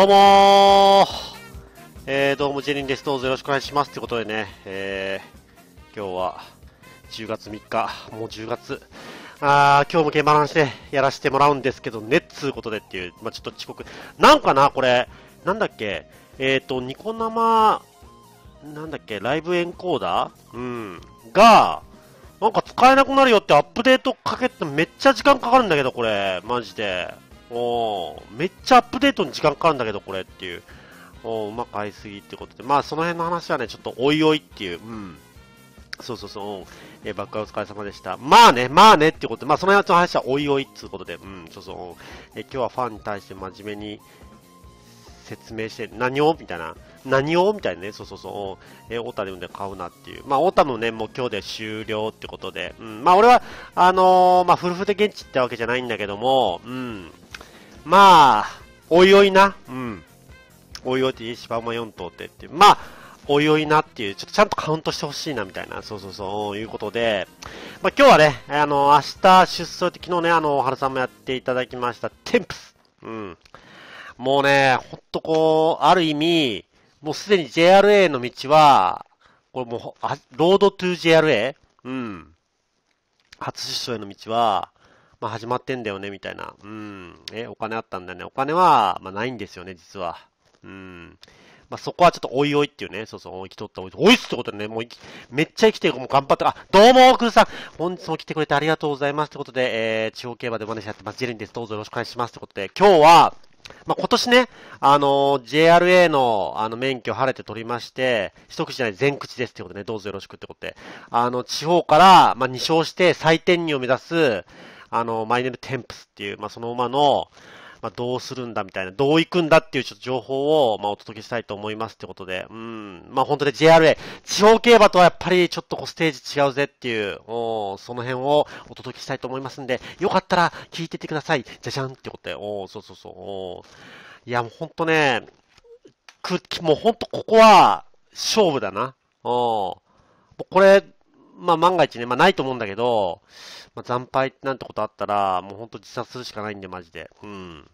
どうもえー、どうもジェリンです。どうぞよろしくお願いします。ということでね、えー、今日は10月3日、もう10月、あー、今日も現場の話でやらせてもらうんですけどね、っつうことでっていう、まあ、ちょっと遅刻。なんかな、これ、なんだっけ、えっ、ー、と、ニコ生、なんだっけ、ライブエンコーダーうん。が、なんか使えなくなるよってアップデートかけてめっちゃ時間かかるんだけど、これ。マジで。おめっちゃアップデートに時間かかるんだけど、これっていう。おうまく買いすぎってことで。まあ、その辺の話はね、ちょっとおいおいっていう。うん。そうそうそう。えー、バックアお疲れ様でした。まあね、まあねってことで、まあその辺の話はおいおいっていうことで、うん、そうそう。えー、今日はファンに対して真面目に説明して、何をみたいな。何をみたいなね、そうそうそう。えー、オタでで買うなっていう。まあ、オタのね、もう今日で終了ってことで、うん、まあ俺は、あのー、まあ、フルフで現地ってわけじゃないんだけども、うん。まあ、おいおいな、うん。おいおいって、芝浜4頭ってって、まあ、おいおいなっていう、ちょっとちゃんとカウントしてほしいなみたいな、そうそうそう、いうことで、まあ今日はね、あの、明日出走って昨日ね、あの、るさんもやっていただきました、テンプス。うん。もうね、ほんとこう、ある意味、もうすでに JRA の道は、これもう、ロードトゥ JRA? うん。初出走への道は、まあ、始まってんだよね、みたいな。うん。え、お金あったんだよね。お金は、まあ、ないんですよね、実は。うん。まあ、そこはちょっとおいおいっていうね、そうそう、生きとったおい、おいっすってことでね、もうめっちゃ生きてる、もう頑張った。あ、どうも、奥さん本日も来てくれてありがとうございます。ということで、えー、地方競馬でマネージャーやってます、ジェリンです。どうぞよろしくお願いします。ということで、今日は、まあ、今年ね、あのー、JRA の、あの、免許晴れて取りまして、一口じゃない、全口ですってことでね、どうぞよろしくってことで、あの、地方から、まあ、2勝して、再転入を目指す、あの、マイネルテンプスっていう、まあ、その馬の、まあ、どうするんだみたいな、どう行くんだっていうちょっと情報を、まあ、お届けしたいと思いますってことで、うん、まあ、本当に JRA、地方競馬とはやっぱりちょっとこうステージ違うぜっていう、おその辺をお届けしたいと思いますんで、よかったら聞いててください。じゃじゃんってことで、おそうそうそう、おいや、もう本当ね、く、もう本当ここは、勝負だな。おもうこれ、まあ万が一ね、まあないと思うんだけど、まあ惨敗なんてことあったら、もうほんと自殺するしかないんで、マジで。うん。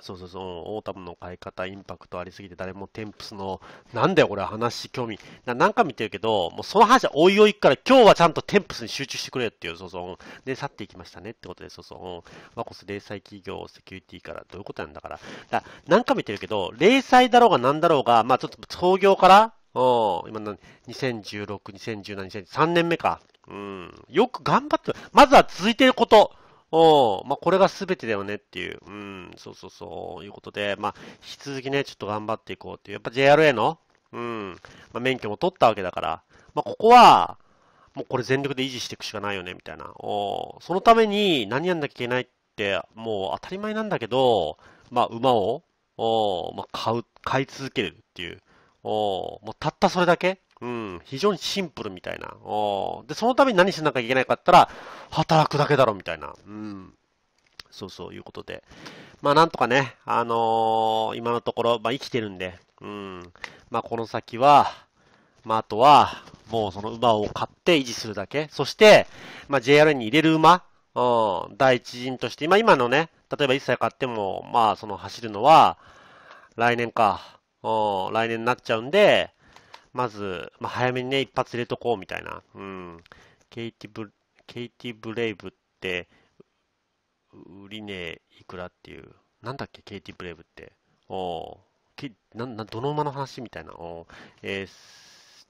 そうそうそう、オータムの買い方、インパクトありすぎて、誰もテンプスの、なんだよ、これ話、興味。な何回見てるけど、もうその話はおいおいから、今日はちゃんとテンプスに集中してくれよっていう、そうそう。で、去っていきましたねってことで、そうそう。ワコス零細企業、セキュリティから、どういうことなんだから。だ何回見てるけど、零細だろうが何だろうが、まあちょっと創業から、お今の2016、2017、2013年目か。うん。よく頑張って、まずは続いてること。おまあ、これが全てだよねっていう。うん、そうそうそう、いうことで、まあ、引き続きね、ちょっと頑張っていこうっていう。やっぱ JRA の、うん、まあ、免許も取ったわけだから、まあ、ここは、もうこれ全力で維持していくしかないよね、みたいな。おそのために何やんなきゃいけないって、もう当たり前なんだけど、まあ、馬を、おまあ、買う、買い続けるっていう。おもうたったそれだけうん、非常にシンプルみたいな。おで、そのために何しなきゃいけないかったら、働くだけだろみたいな。うん。そうそう、いうことで。まあ、なんとかね、あのー、今のところ、まあ、生きてるんで、うん。まあ、この先は、まあ、あとは、もうその馬を買って維持するだけ。そして、まあ、j r に入れる馬、うん、第一陣として、今、今のね、例えば一切買っても、まあ、その走るのは、来年か、来年になっちゃうんで、まず、まあ、早めにね、一発入れとこうみたいな。うん。ケイティブ、ケイティブレイブって、売りねえ、いくらっていう。なんだっけ、ケイティブレイブって。おけななどの馬の話みたいな。おえー、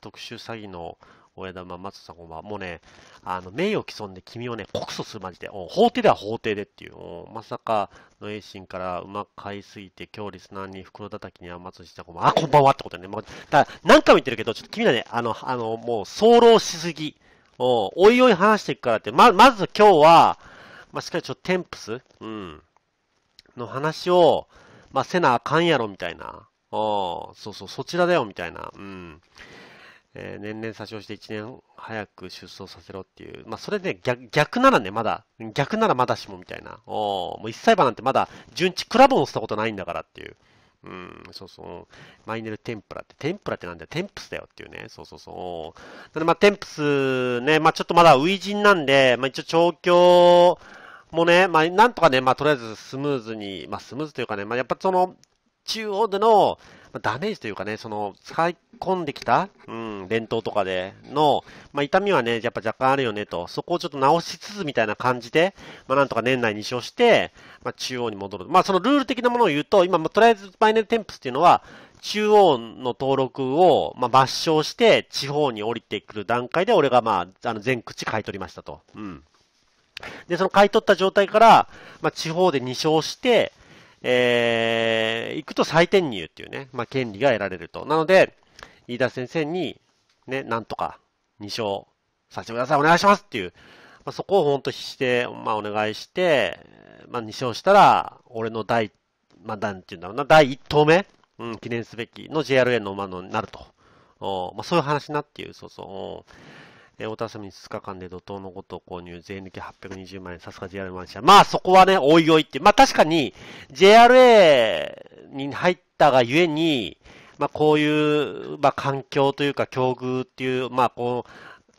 特殊詐欺の親玉松さんこんばんは。もうね、あの、名誉毀損で君をね、告訴するまじで。法廷では法廷でっていう。まさかの衛心から馬買いすぎて、今日リスナーに袋叩きに甘つ下。たこんばんは。あ、こんばんはってことね。まあ、だ何回も言ってるけど、ちょっと君らね、あの、あの、もう、早漏しすぎ。おおいおい話していくからって。ま、まず今日は、まあ、しっかりちょっとテンプスうん。の話を、まあ、せなあかんやろ、みたいな。ああ、そうそう、そちらだよ、みたいな。うん。えー、年々差し押して1年早く出走させろっていう、まあ、それで逆逆ならね、まだ、逆ならまだしもみたいな、おもう一歳馬なんてまだ、順地クラブをしたことないんだからっていう。うん、そうそう。マイネルテンプラって、テンプラってなんだよ、テンプスだよっていうね。そうそうそう。なので、まあ、テンプスね、まあ、ちょっとまだ初陣なんで、まあ、一応調教もね、まあ、なんとかね、まあ、とりあえずスムーズに、まあ、スムーズというかね、まあ、やっぱその、中央での、ダメージというかね、その、使い込んできた、うん、伝統とかでの、まあ、痛みはね、やっぱ若干あるよねと、そこをちょっと直しつつみたいな感じで、まあ、なんとか年内2勝して、まあ、中央に戻る。まあ、そのルール的なものを言うと、今、とりあえずバイネルテンプスっていうのは、中央の登録を、まあ、抹消して、地方に降りてくる段階で、俺が、まあ、あの、全口買い取りましたと。うん。で、その買い取った状態から、まあ、地方で2勝して、えー、行くと再転入っていうね、まあ、権利が得られると。なので、飯田先生に、ね、なんとか2勝させてください、お願いしますっていう、まあ、そこを本当して、まあ、お願いして、まあ、2勝したら、俺の第、まあ、なんていうんだろうな、第1投目、うん、記念すべきの JRA の馬のになると。おまあ、そういう話になっていう、そうそう。えー、大田み2日間で怒涛のこと購入、税抜き820万円、さすが JRA マンション。まあそこはね、おいおいって。まあ確かに、JRA に入ったがゆえに、まあこういう、まあ環境というか境遇っていう、まあこ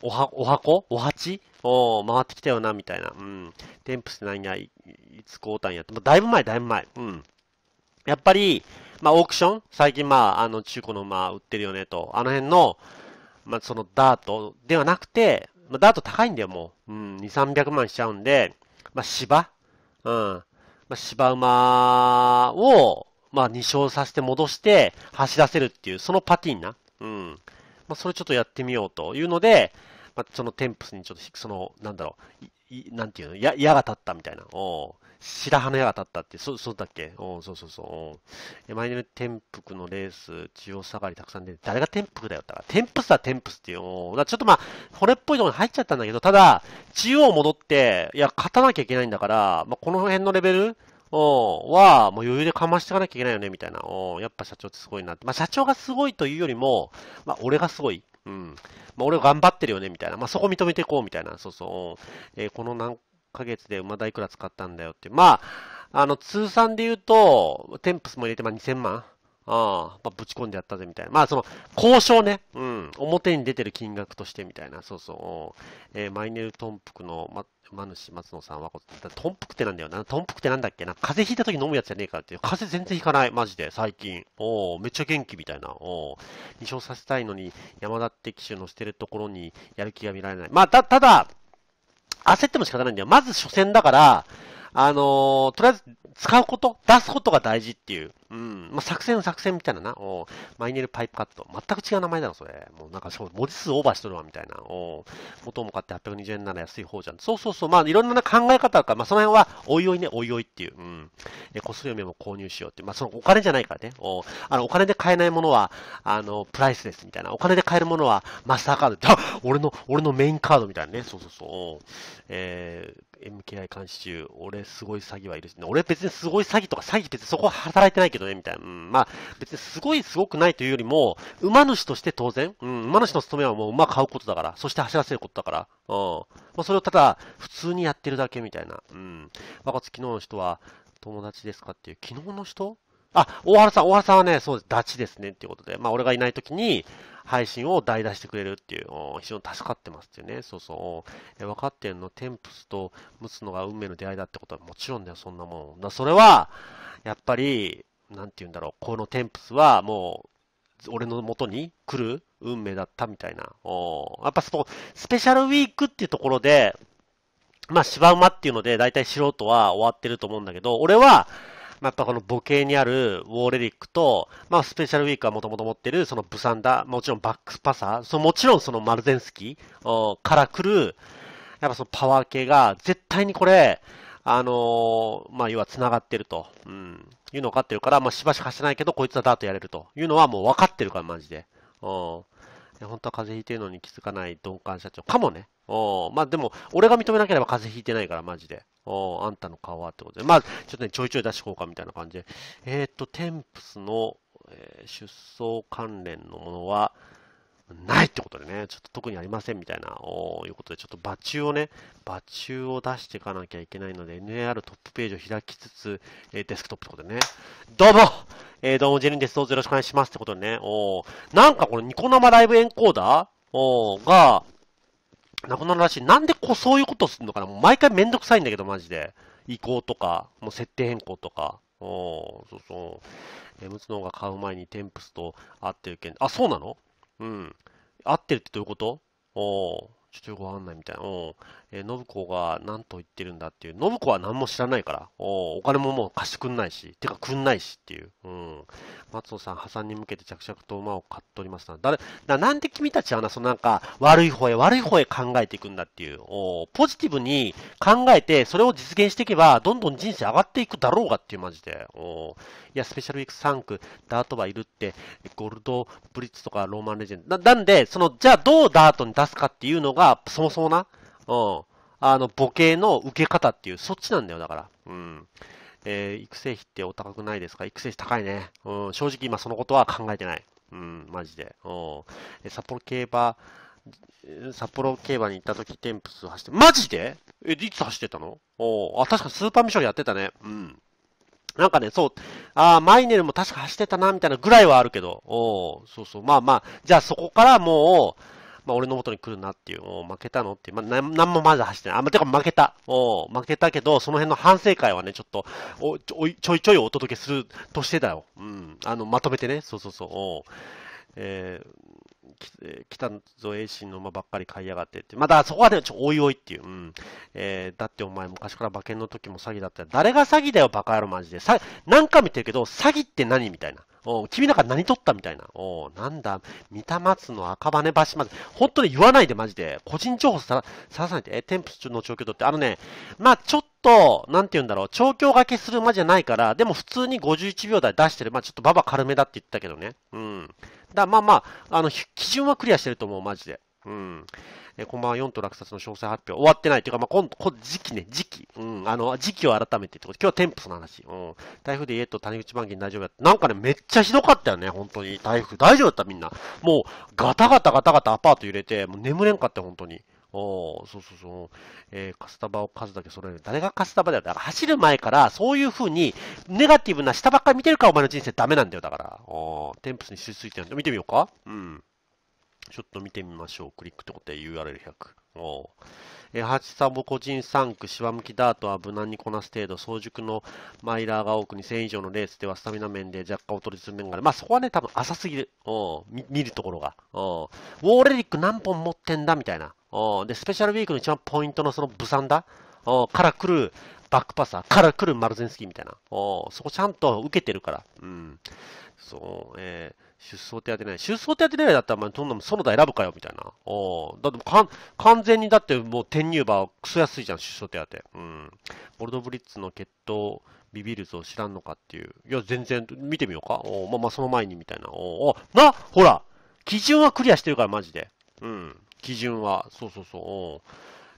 う、おは、お箱お鉢を回ってきたよな、みたいな。うん。テンプスなんや、いつ交換やって。だいぶ前、だいぶ前。うん。やっぱり、まあオークション最近まあ、あの中古のまあ売ってるよねと。あの辺の、まあ、そのダートではなくて、まあ、ダート高いんだよ、もう。うん、2、300万しちゃうんで、まあ、芝うん。まあ、芝馬を、まあ、2勝させて戻して走らせるっていう、そのパティンな。うん。まあ、それちょっとやってみようというので、まあ、そのテンプスにちょっと、その、なんだろう、いいなんていうの、矢が立ったみたいな。おう白羽の矢が立ったって、そそうだっけうん、そうそうそう。うん、マイネル・テのレース、中央下がりたくさん出て、誰が天福だよったら、天福さ、天だ、っていう。うん、だちょっとまあ、骨っぽいところに入っちゃったんだけど、ただ、中央戻って、いや、勝たなきゃいけないんだから、まあ、この辺のレベルうんは、もう余裕でかましていかなきゃいけないよね、みたいな。うん、やっぱ社長ってすごいなって。まあ、社長がすごいというよりも、まあ、俺がすごい。うん。まあ、俺は頑張ってるよね、みたいな。まあ、そこ認めていこう、みたいな。そうそう。えー、このなか、ヶ月で馬代いくら使ったんだよって。まあ、あの、通算で言うと、テンプスも入れて、まあ、2000万ああ、まあ、ぶち込んでやったぜみたいな。まあ、その、交渉ね。うん。表に出てる金額としてみたいな。そうそう。えー、マイネル・トンプクの、ま、馬主松野さんは、トンプクってなんだよな。トンプクってなんだっけな。風邪ひいた時飲むやつじゃねえかっていう。風邪全然ひかない。マジで。最近。おめっちゃ元気みたいな。お2勝させたいのに、山田って機種乗せてるところにやる気が見られない。まあ、た、ただ、焦っても仕方ないんだよ。まず初戦だから、あのー、とりあえず使うこと、出すことが大事っていう。うん。まあ、作戦作戦みたいなな。おマイネルパイプカット。全く違う名前だろ、それ。もうなんか、文字数オーバーしとるわ、みたいな。お元も買って820円なら安い方じゃん。そうそうそう。まあ、いろんな、考え方あるから、まあ、その辺は、おいおいね、おいおいっていう。うん。え、こすりり嫁も購入しようっていう。まあ、そのお金じゃないからね。おあの、お金で買えないものは、あの、プライスレスみたいな。お金で買えるものは、マスターカード。あ俺の、俺のメインカードみたいなね。そうそうそう。えー、MKI 監視中。俺すごい詐欺はいるし、ね、俺別別にすごい詐欺とか詐欺別にそこは働いてないけどね、みたいな。うん、まあ、別にすごいすごくないというよりも、馬主として当然、うん、馬主の務めはもう馬買うことだから、そして走らせることだから、うん。まあ、それをただ、普通にやってるだけみたいな。うん。若月昨日の人は、友達ですかっていう、昨日の人あ、大原さん、大原さんはね、そうです、ダチですね、っていうことで。まあ、俺がいない時に、配信を代打してくれるっていう、非常に助かってますっていうね、そうそう。分かってんの、テンプスとムツのが運命の出会いだってことはもちろんだよ、そんなもん。だそれは、やっぱり、なんて言うんだろう、このテンプスはもう、俺の元に来る運命だったみたいな。おやっぱその、スペシャルウィークっていうところで、まあ、芝馬っていうので、大体素人は終わってると思うんだけど、俺は、まあ、やっぱこの母系にあるウォーレリックと、まあ、スペシャルウィークはもともと持ってる、そのブサンダ、もちろんバックスパサー、そのもちろんそのマルゼンスキーから来る、やっぱそのパワー系が、絶対にこれ、あのー、まあ、要は繋がってると。うん。いうの分かってるから、まあ、しばしかしてないけど、こいつはダートやれると。いうのはもう分かってるから、マジで。うん。本当は風邪ひいてるのに気づかない鈍感社長かもね。おまあでも、俺が認めなければ風邪ひいてないから、マジで。おあんたの顔はってことで。まあ、ちょっとね、ちょいちょい出しこうかみたいな感じで。えっ、と、テンプスの、えー、出走関連のものは、ないってことでね、ちょっと特にありませんみたいな、おいうことで、ちょっと場中をね、場中を出していかなきゃいけないので、NAR トップページを開きつつ、えー、デスクトップってことでね、どうもえー、どうも、ジェリンです。どうぞよろしくお願いしますってことでね、おなんかこのニコ生ライブエンコーダーおが、なくなるらしい。なんでこうそういうことするのかなもう毎回めんどくさいんだけど、マジで。移行とか、もう設定変更とか。おそうそう。M2 の方が買う前にテンプスと会ってるけん。あ、そうなのうん。合ってるってどういうことおー。ちょっとよくわかんないみたいな。うえー、信子が何と言ってるんだっていう、信子は何も知らないから、おお金ももう貸してくんないし、てかくんないしっていう、うん。松尾さん、破産に向けて着々と馬を買っておりますな。だだなんで君たちはな、そのなんか、悪い方へ悪い方へ考えていくんだっていう、おポジティブに考えて、それを実現していけば、どんどん人生上がっていくだろうがっていうマジで、おいや、スペシャルウィーク3区、ダートはいるって、ゴールドブリッツとかローマンレジェンド。な、なんで、その、じゃあどうダートに出すかっていうのが、そもそもな、うん。あの、ボケの受け方っていう、そっちなんだよ、だから。うん。えー、育成費ってお高くないですか育成費高いね。うん、正直今そのことは考えてない。うん、マジで。うん。札幌競馬、札幌競馬に行った時テンプス走って、マジでえ、いつ走ってたのおあ、確かスーパーミッションやってたね。うん。なんかね、そう、ああ、マイネルも確か走ってたな、みたいなぐらいはあるけど、おそうそう、まあまあ、じゃあそこからもう、まあ、俺の元に来るなっていう、もう負けたのっていう、まあ、なんなんもまだ走ってない。あ、まあ、てか負けた。お負けたけど、その辺の反省会はね、ちょっと、おちょちょいちょいお届けするとしてだよ。うん。あの、まとめてね。そうそうそう。おえー、来た北ぞ栄進の馬ばっかり買いやがってって、まだそこはでちょ、おいおいっていう、うん。えー、だってお前昔から馬券の時も詐欺だったよ。誰が詐欺だよ、バカ野郎マジで。さ、何回も言ってるけど、詐欺って何みたいな。お君なんか何取ったみたいな。おなんだ、三田松の赤羽橋まで。本当に言わないで、マジで。個人情報さらさないで。え、テンプスの調教取って。あのね、まあちょっと、なんて言うんだろう、調教がけする馬じゃないから、でも普通に51秒台出してる。まあちょっと馬場軽めだって言ったけどね。うん。だまあまあ、あの、基準はクリアしてると思う、マジで。うん。えこんばんは、4と落札の詳細発表。終わってないというか、まあ、今度、今時期ね、時期。うん。あの、時期を改めてってこと。今日はテンプスの話。うん。台風で家と谷口番金大丈夫やった。なんかね、めっちゃひどかったよね、本当に。台風。大丈夫だった、みんな。もう、ガタガタガタガタアパート揺れて、もう眠れんかった、本当に。おそうそうそう、えー、カスタバを数だけ揃える。誰がカスタバだよ。だから走る前から、そういう風に、ネガティブな下ばっかり見てるから、お前の人生ダメなんだよ、だから。おテンプスにしついてるんで、見てみようかうん。ちょっと見てみましょう。クリックってことで URL100。おえー、八三も個人3区、しわむきダートは無難にこなす程度、早熟のマイラーが多く2000以上のレースではスタミナ面で若干劣りする面がある。まあそこはね、多分浅すぎる。お見るところがお。ウォーレリック何本持ってんだみたいな。で、スペシャルウィークの一番ポイントのそのブサンダから来るバックパサー、から来るマルゼンスキーみたいな。そこちゃんと受けてるから。うん。そう、えー、出走手当てない。出走手当てないだったら、まあ、んなも園田選ぶかよ、みたいな。おだってかん、完全にだってもう転入馬クソ安いじゃん、出走手当て。うん。ボルドブリッツの決闘、ビビるぞ、知らんのかっていう。いや、全然、見てみようか。おまあまあ、その前に、みたいな。おおなほら基準はクリアしてるから、マジで。うん。基準は、そうそうそう、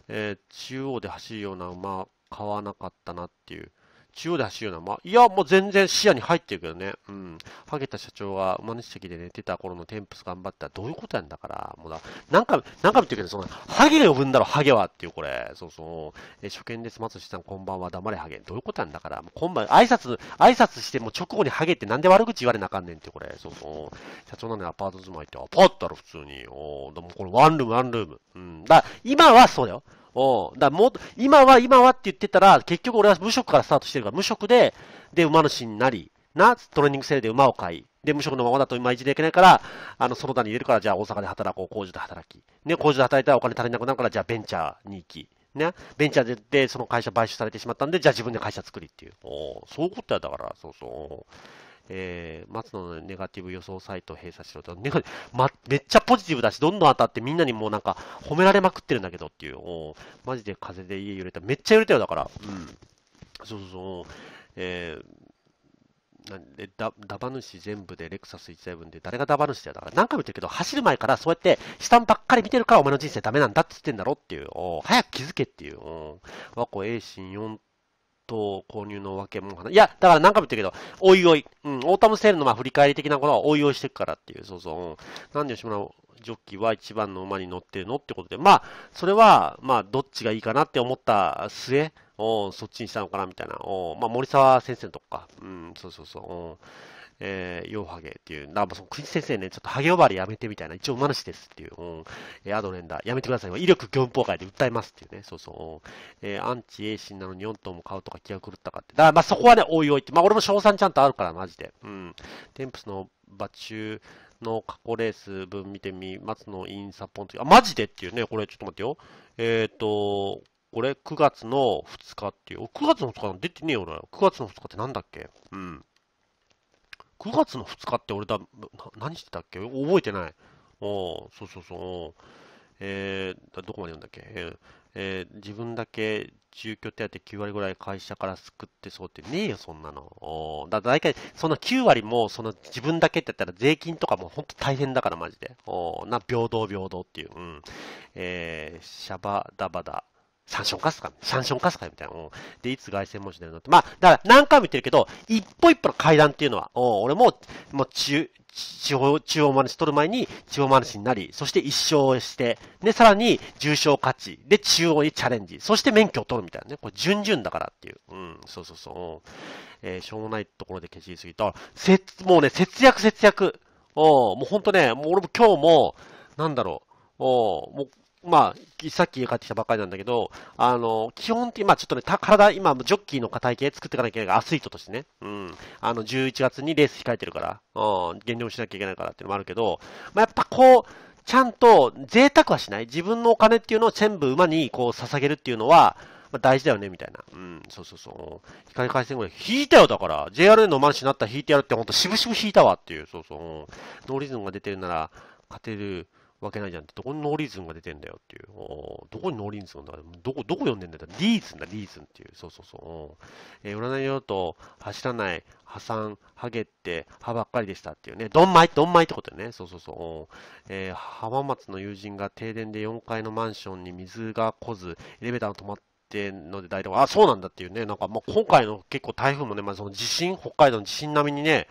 えー、中央で走るような馬、買わなかったなっていう。中央で走るような、まあ、いや、もう全然視野に入ってるけどね、うん。ハゲた社長が馬主席で寝てた頃のテンプス頑張ったらどういうことやんだから、もうだ、何回、何回も言ってるけど、その、ハゲで呼ぶんだろ、ハゲはっていう、これ。そうそう。え、初見です、松下さん、こんばんは、黙れハゲ。どういうことやんだから、もう今晩、挨拶、挨拶しても直後にハゲってなんで悪口言われなあかんねんって、これ。そうそう。社長なのにアパート住まいって、アパートだろ、普通に。おでもこれ、ワンルーム、ワンルーム。うん。だ、今はそうだよ。うん。だも今は今はって言ってたら、結局俺は無職からスタートしてるから、無職で、で、馬主になり、な、トレーニングセールで馬を買い、で、無職のままだと今一じでいけないから、あの、その他に入れるから、じゃあ大阪で働こう、工場で働き。ね、工場で働いたらお金足りなくなるから、じゃあベンチャーに行き。ね、ベンチャーで、でその会社買収されてしまったんで、じゃあ自分で会社作りっていう。おそういうことや、だから、そうそう。えー、松野のネガティブ予想サイトを閉鎖しろと、ネガま、めっちゃポジティブだし、どんどん当たってみんなにもうなんか褒められまくってるんだけどっていう、おマジで風で家揺れた。めっちゃ揺れたよ、だから。うん。そうそうそう。えーなんでダダバ主全部でレクサス1台分で誰がダバ主だよだから何回も言ってるけど走る前からそうやって下ばっかり見てるからお前の人生ダメなんだって言ってんだろっていう早く気づけっていう和光栄心4と、購入のけもいや、だから何回も言ってるけど、おいおい。うん、オータムセールのまあ振り返り的なことはおいおいしていくからっていう、そうそう。うん、なんで吉村ジョッキーは一番の馬に乗ってるのってことで、まあ、それは、まあ、どっちがいいかなって思った末、おそっちにしたのかなみたいな。おまあ、森沢先生のとこか。うん、そうそうそう。えー、ヨウハゲっていう、なんかその、久慈先生ね、ちょっとハゲ呼ばわりやめてみたいな、一応馬主ですっていう、うん、えー、アドレンダー、やめてください、威力業務崩壊で訴えますっていうね、そうそう、うん、えー、アンチ A 進なのに4頭も買うとか気が狂ったかって。だから、まあそこはね、おいおいって、まあ俺も賞賛ちゃんとあるから、マジで。うん。テンプスの馬中の過去レース分見てみ、松のインサポンとあ、マジでっていうね、これちょっと待ってよ。えっ、ー、と、これ9月の2日っていう、9月の2日出てねえよな。9月の2日ってなんだっけうん。9月の2日って俺だ、何してたっけ覚えてない。おそうそうそう。えー、どこまで読んだっけ、えー、えー、自分だけ住居手当9割ぐらい会社から救ってそうってねえよ、そんなの。おだ大体、その9割も、その自分だけって言ったら税金とかも本当大変だから、マジで。おな、平等平等っていう。うん。えー、シャバダバダ。三章かすか三章かすかみたいな。うん。で、いつ外線文字なるなって。まあ、だから何回も言ってるけど、一歩一歩の階段っていうのは、うん、俺も、もう中、地方、中央マルチ取る前に地方マルチになり、そして一勝して、で、さらに重賞勝ち、で、中央にチャレンジ、そして免許を取るみたいなね。これ、順々だからっていう。うん、そうそうそう。えー、しょうもないところで消しすぎた。せ、もうね、節約節約。おもうほんとね、もう俺も今日も、なんだろう、おもうまあ、さっき帰ってきたばっかりなんだけど、あの、基本的に、まあちょっとね、体、今、ジョッキーの体型作っていかなきゃいけないから、アスリートとしてね、うん。あの、11月にレース控えてるから、うん、減量しなきゃいけないからっていうのもあるけど、まあやっぱこう、ちゃんと贅沢はしない。自分のお金っていうのを全部馬にこう捧げるっていうのは、まあ、大事だよね、みたいな。うん、そうそうそう。光回線後で引いたよ、だから。JRA のマンショになったら引いてやるって、ほんと、しぶしぶ引いたわっていう。そうそう。ノーリズムが出てるなら、勝てる。わけないじゃんって、どこにノーリーズンが出てんだよっていう。どこにノーリーズンだどこ、どこ読んでんだよ。リーズンだ、リーズンっていう。そうそうそう。えー、占いよと、走らない、破産、ハゲって、歯ばっかりでしたっていうね。ドンマイ、ドンマイってことよね。そうそうそう。えー、浜松の友人が停電で4階のマンションに水が来ず、エレベーターが止まって、ってので大体、あ、そうなんだっていうね、なんかもう今回の結構台風もね、まあ、その地震、北海道の地震並みにね、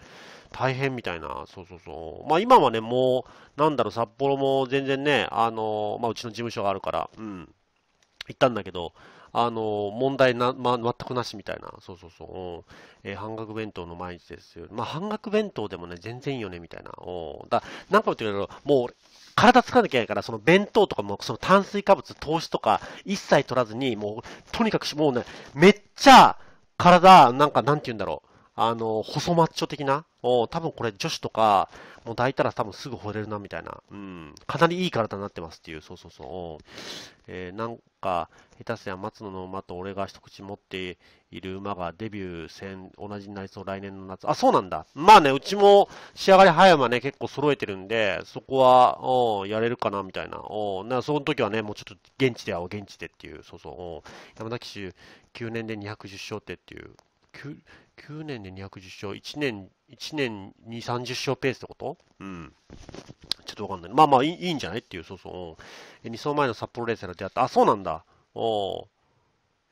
大変みたいな、そうそうそう。まあ今はね、もう、なんだろう、札幌も全然ね、あの、まあうちの事務所があるから、うん、行ったんだけど、あの、問題な、まあ、全くなしみたいな、そうそうそう、うん、えー、半額弁当の毎日ですよ。まあ、半額弁当でもね、全然いいよね、みたいな。うん、だなんか言ってるけど、もう、体使わなきゃいけないから、その弁当とかも、その炭水化物、糖質とか、一切取らずに、もう、とにかく、し、もうね、めっちゃ、体、なんか、なんて言うんだろう、あの、細マッチョ的な、お多分これ女子とか、もう抱いたら多分すぐ惚れるなみたいな、うん、かなりいい体になってますっていう、そうそうそう、えー、なんか、下手すりゃ松野の馬と俺が一口持っている馬がデビュー戦、同じになりそう、来年の夏、あ、そうなんだ、まあね、うちも仕上がり早馬ね、結構揃えてるんで、そこは、おやれるかなみたいな、おなその時はね、もうちょっと現地で会おう、現地でっていう、そうそう、お山田騎手、9年で210勝ってっていう。9年で210勝、1年、1年2、30勝ペースってことうん。ちょっとわかんない。まあまあいい、いいんじゃないっていう、そうそう。うん、2走前の札幌レースで出会った。あ、そうなんだ。お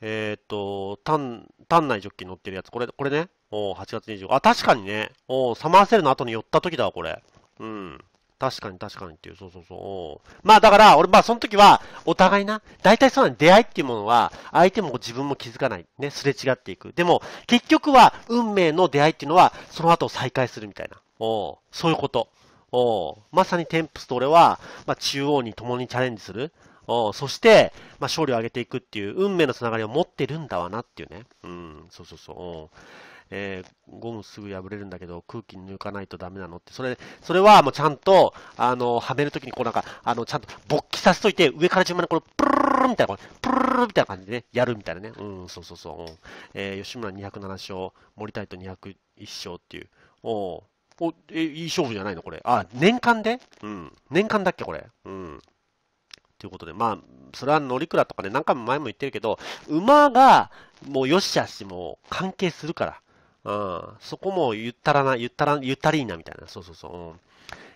えっ、ー、と、単、単内ジョッキー乗ってるやつ。これ、これね。お8月25。あ、確かにね。おサマーセルの後に寄った時だわ、これ。うん。確かに確かにっていう、そうそうそう。まあだから、俺、まあその時は、お互いな、大体そうなん出会いっていうものは、相手も自分も気づかない。ね、すれ違っていく。でも、結局は、運命の出会いっていうのは、その後再会するみたいな。おそういうこと。おまさにテンプスと俺は、まあ中央に共にチャレンジする。おそして、まあ勝利を上げていくっていう、運命のつながりを持ってるんだわなっていうね。うん、そうそうそう。えー、ゴムすぐ破れるんだけど、空気抜かないとダメなのって、それ、それはもうちゃんと、あの、はめるときに、こうなんか、あの、ちゃんと勃起させといて、上から順番にこれ、プルルルみたいな、プルルルみたいな感じでね、やるみたいなね。うん、そうそうそう。うん、えー、吉村207勝、森田と201勝っていう。おおえ、いい勝負じゃないのこれ。あ、年間でうん。年間だっけこれ。うん。ということで、まあ、それは乗鞍とかね、何回も前も言ってるけど、馬が、もうよしあしも関係するから。うん、そこもゆったらな、ゆったら、ゆったりーなみたいな、そうそうそう、うん。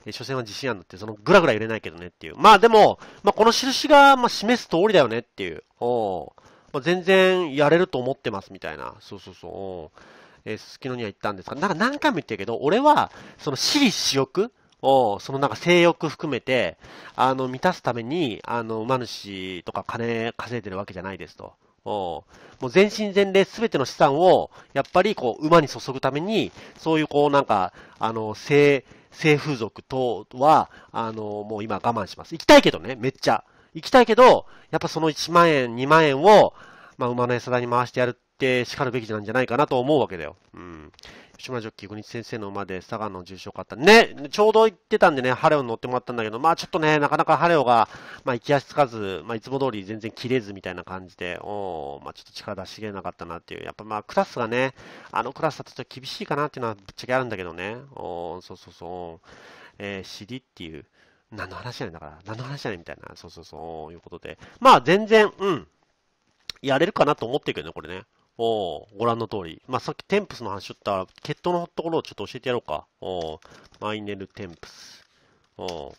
え、所詮は自信あるんだって、そのぐらぐら揺れないけどねっていう。まあでも、まあこの印が、まあ示す通りだよねっていう。おまあ、全然やれると思ってますみたいな。そうそうそう。えー、すすきのには行ったんですが、なんか何回も言ってるけど、俺は、その私利私欲を、そのなんか性欲含めて、あの、満たすために、あの、馬主とか金稼いでるわけじゃないですと。もう全身全霊すべての資産を、やっぱりこう、馬に注ぐために、そういうこう、なんか、あの、性、性風俗等は、あの、もう今我慢します。行きたいけどね、めっちゃ。行きたいけど、やっぱその1万円、2万円を、まあ、馬の餌代に回してやるして叱るべきなんじゃないかなと思うわけだよ。うん。吉村ジョッキー、先生の馬で佐賀の重症化った。ね、ちょうど行ってたんでね、ハレオに乗ってもらったんだけど、まあちょっとね、なかなかハレオが、まあ行き足つかず、まあいつも通り全然切れずみたいな感じで、おまあちょっと力出しきれなかったなっていう。やっぱまあクラスがね、あのクラスだとちょっと厳しいかなっていうのはぶっちゃけあるんだけどね。おそうそうそう。えー、尻っていう。何の話やねんだから、何の話やねんみたいな、そうそうそう、いうことで。まあ、全然、うん、やれるかなと思ってるけどね、これね。おご覧の通り。まあ、さっきテンプスの話しとったら、血統のところをちょっと教えてやろうか。おマイネルテンプス。お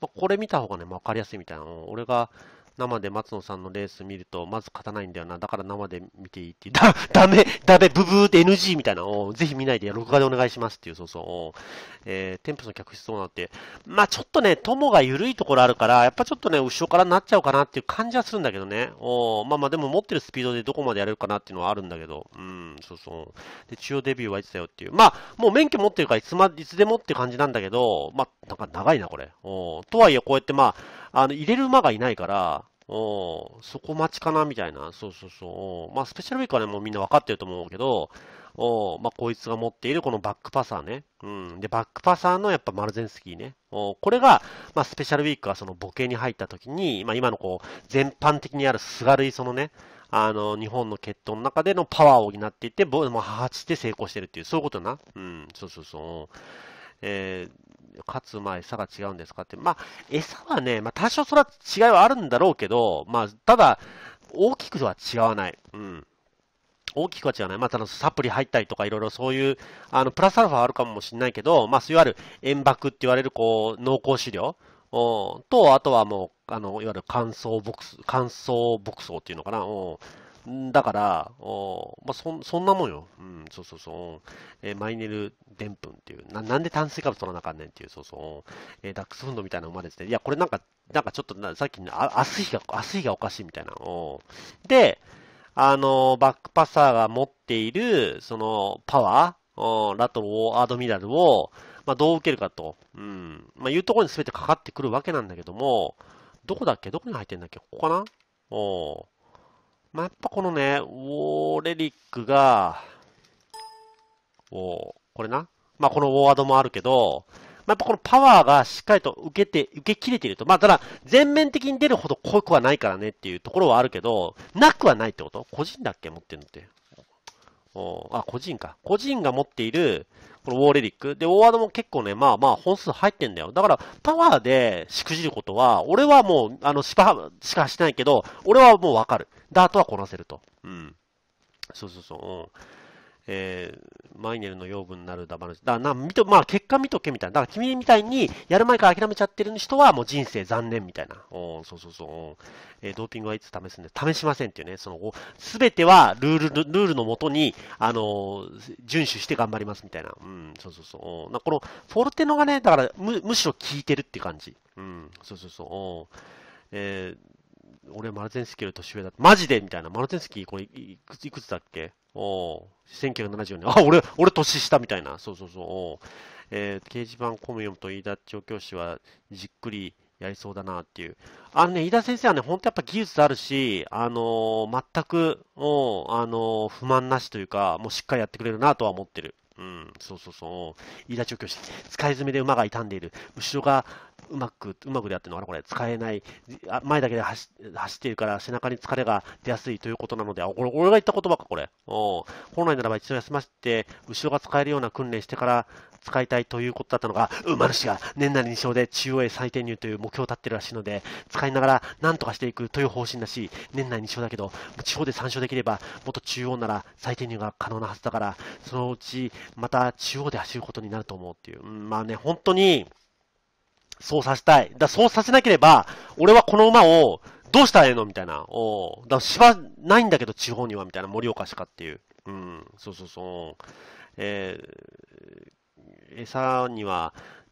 まあ、これ見た方がね、わかりやすいみたいな。俺が、生で松野さんのレース見ると、まず勝たないんだよな。だから生で見ていいってだ、ダメダメブブーって NG みたいな。おぜひ見ないで、録画でお願いしますっていう、そうそう。えー、テンプスの客室そうなって。まあちょっとね、友が緩いところあるから、やっぱちょっとね、後ろからなっちゃうかなっていう感じはするんだけどね。おまあまあでも持ってるスピードでどこまでやれるかなっていうのはあるんだけど。うん、そうそう。で、中央デビューはいつだよっていう。まあ、もう免許持ってるからいつま、いつでもって感じなんだけど、まあ、なんか長いな、これ。おとはいえ、こうやってまあ、あの、入れる馬がいないから、おそこ待ちかなみたいな。そうそうそう。まあ、スペシャルウィークはね、もうみんな分かってると思うけど、おまあ、こいつが持っているこのバックパサーね。うん。で、バックパサーのやっぱマルゼンスキーね。おこれが、まあ、スペシャルウィークはそのボケに入った時に、まあ、今のこう、全般的にあるすがるいそのね、あの、日本の血統の中でのパワーを補っていって、ボもう、走して成功してるっていう、そういうことな。うん、そうそうそう。え勝つ前、ま餌が違うんですかって。まあ、餌はね、まあ、多少それは違いはあるんだろうけど、まあ、ただ、大きくは違わない。うん。大きくは違わない。まあ、ただサプリ入ったりとか、いろいろそういう、あの、プラスアルファあるかもしれないけど、まあ、いわゆる塩爆って言われる、こう、濃厚飼料と、あとはもう、あの、いわゆる乾燥牧草、乾燥牧草っていうのかな、だから、おまあ、そそんなもんよ。うん、そうそうそう。えー、マイネルデンプンっていうな、なんで炭水化物取らなあかんねんっていう、そうそう。えー、ダックスフンドみたいなの生まれてて、いや、これなんか、なんかちょっとな、さっきあ、明日日が、明日日がおかしいみたいなで、あの、バックパサーが持っている、その、パワー、ラトロアードミラルを、まあ、どう受けるかと、うん、まあ、いうところに全てかかってくるわけなんだけども、どこだっけどこに入ってんだっけここかなおまあ、やっぱこのね、ウォーレリックが、おォこれな。まあ、このウォワードもあるけど、まあ、やっぱこのパワーがしっかりと受けて、受け切れていると。まあ、ただ、全面的に出るほど濃くはないからねっていうところはあるけど、なくはないってこと個人だっけ持ってんのって。おあ、個人か。個人が持っている、このウォーレリック。で、ウォワードも結構ね、まあまあ本数入ってんだよ。だから、パワーでしくじることは、俺はもう、あの、しか、しかしてないけど、俺はもうわかる。ダートはこなせると。うん。そうそうそう。えー、マイネルの養分になるダバルだな、見と、まあ結果見とけみたいな。だから君みたいに、やる前から諦めちゃってる人はもう人生残念みたいな。おそうそうそう、えー、ドーピングはいつ試すんで、試しませんっていうね、その、すべてはルール、ルールのもとに、あのー、遵守して頑張りますみたいな。うん、そうそうそう。なこの、フォルテノがね、だからむ、むしろ効いてるって感じ。うん、そうそうそう。えー俺マルテンスキーより年上だって。マジでみたいな。マルテンスキー、これいくつ、いくつだっけお1974年。あ、俺、俺年下みたいな。そうそうそう。えー、掲示板コミュムと飯田調教師はじっくりやりそうだなっていう。あのね、飯田先生はね、本当やっぱ技術あるし、あのー、全く、おあのー、不満なしというか、もうしっかりやってくれるなとは思ってる。うん、そうそうそう。飯田調教師、使い詰めで馬が傷んでいる。後ろがうまく、うまくであってのあれこれ、使えない。前だけで走っているから、背中に疲れが出やすいということなので、あ、これ、俺が言った言葉か、これ。本来ならば一度休ませて、後ろが使えるような訓練してから、使いたいということだったのが、馬主が年内2勝で中央へ再転入という目標を立ってるらしいので、使いながら何とかしていくという方針だし、年内2勝だけど、地方で3勝できれば、もっと中央なら再転入が可能なはずだから、そのうちまた中央で走ることになると思うっていう。うん、まあね、本当に、そうさせたい。だそうさせなければ、俺はこの馬を、どうしたらええのみたいな。おだ芝ないんだけど、地方には、みたいな。盛岡しかっていう。うん、そうそうそう。えー、餌には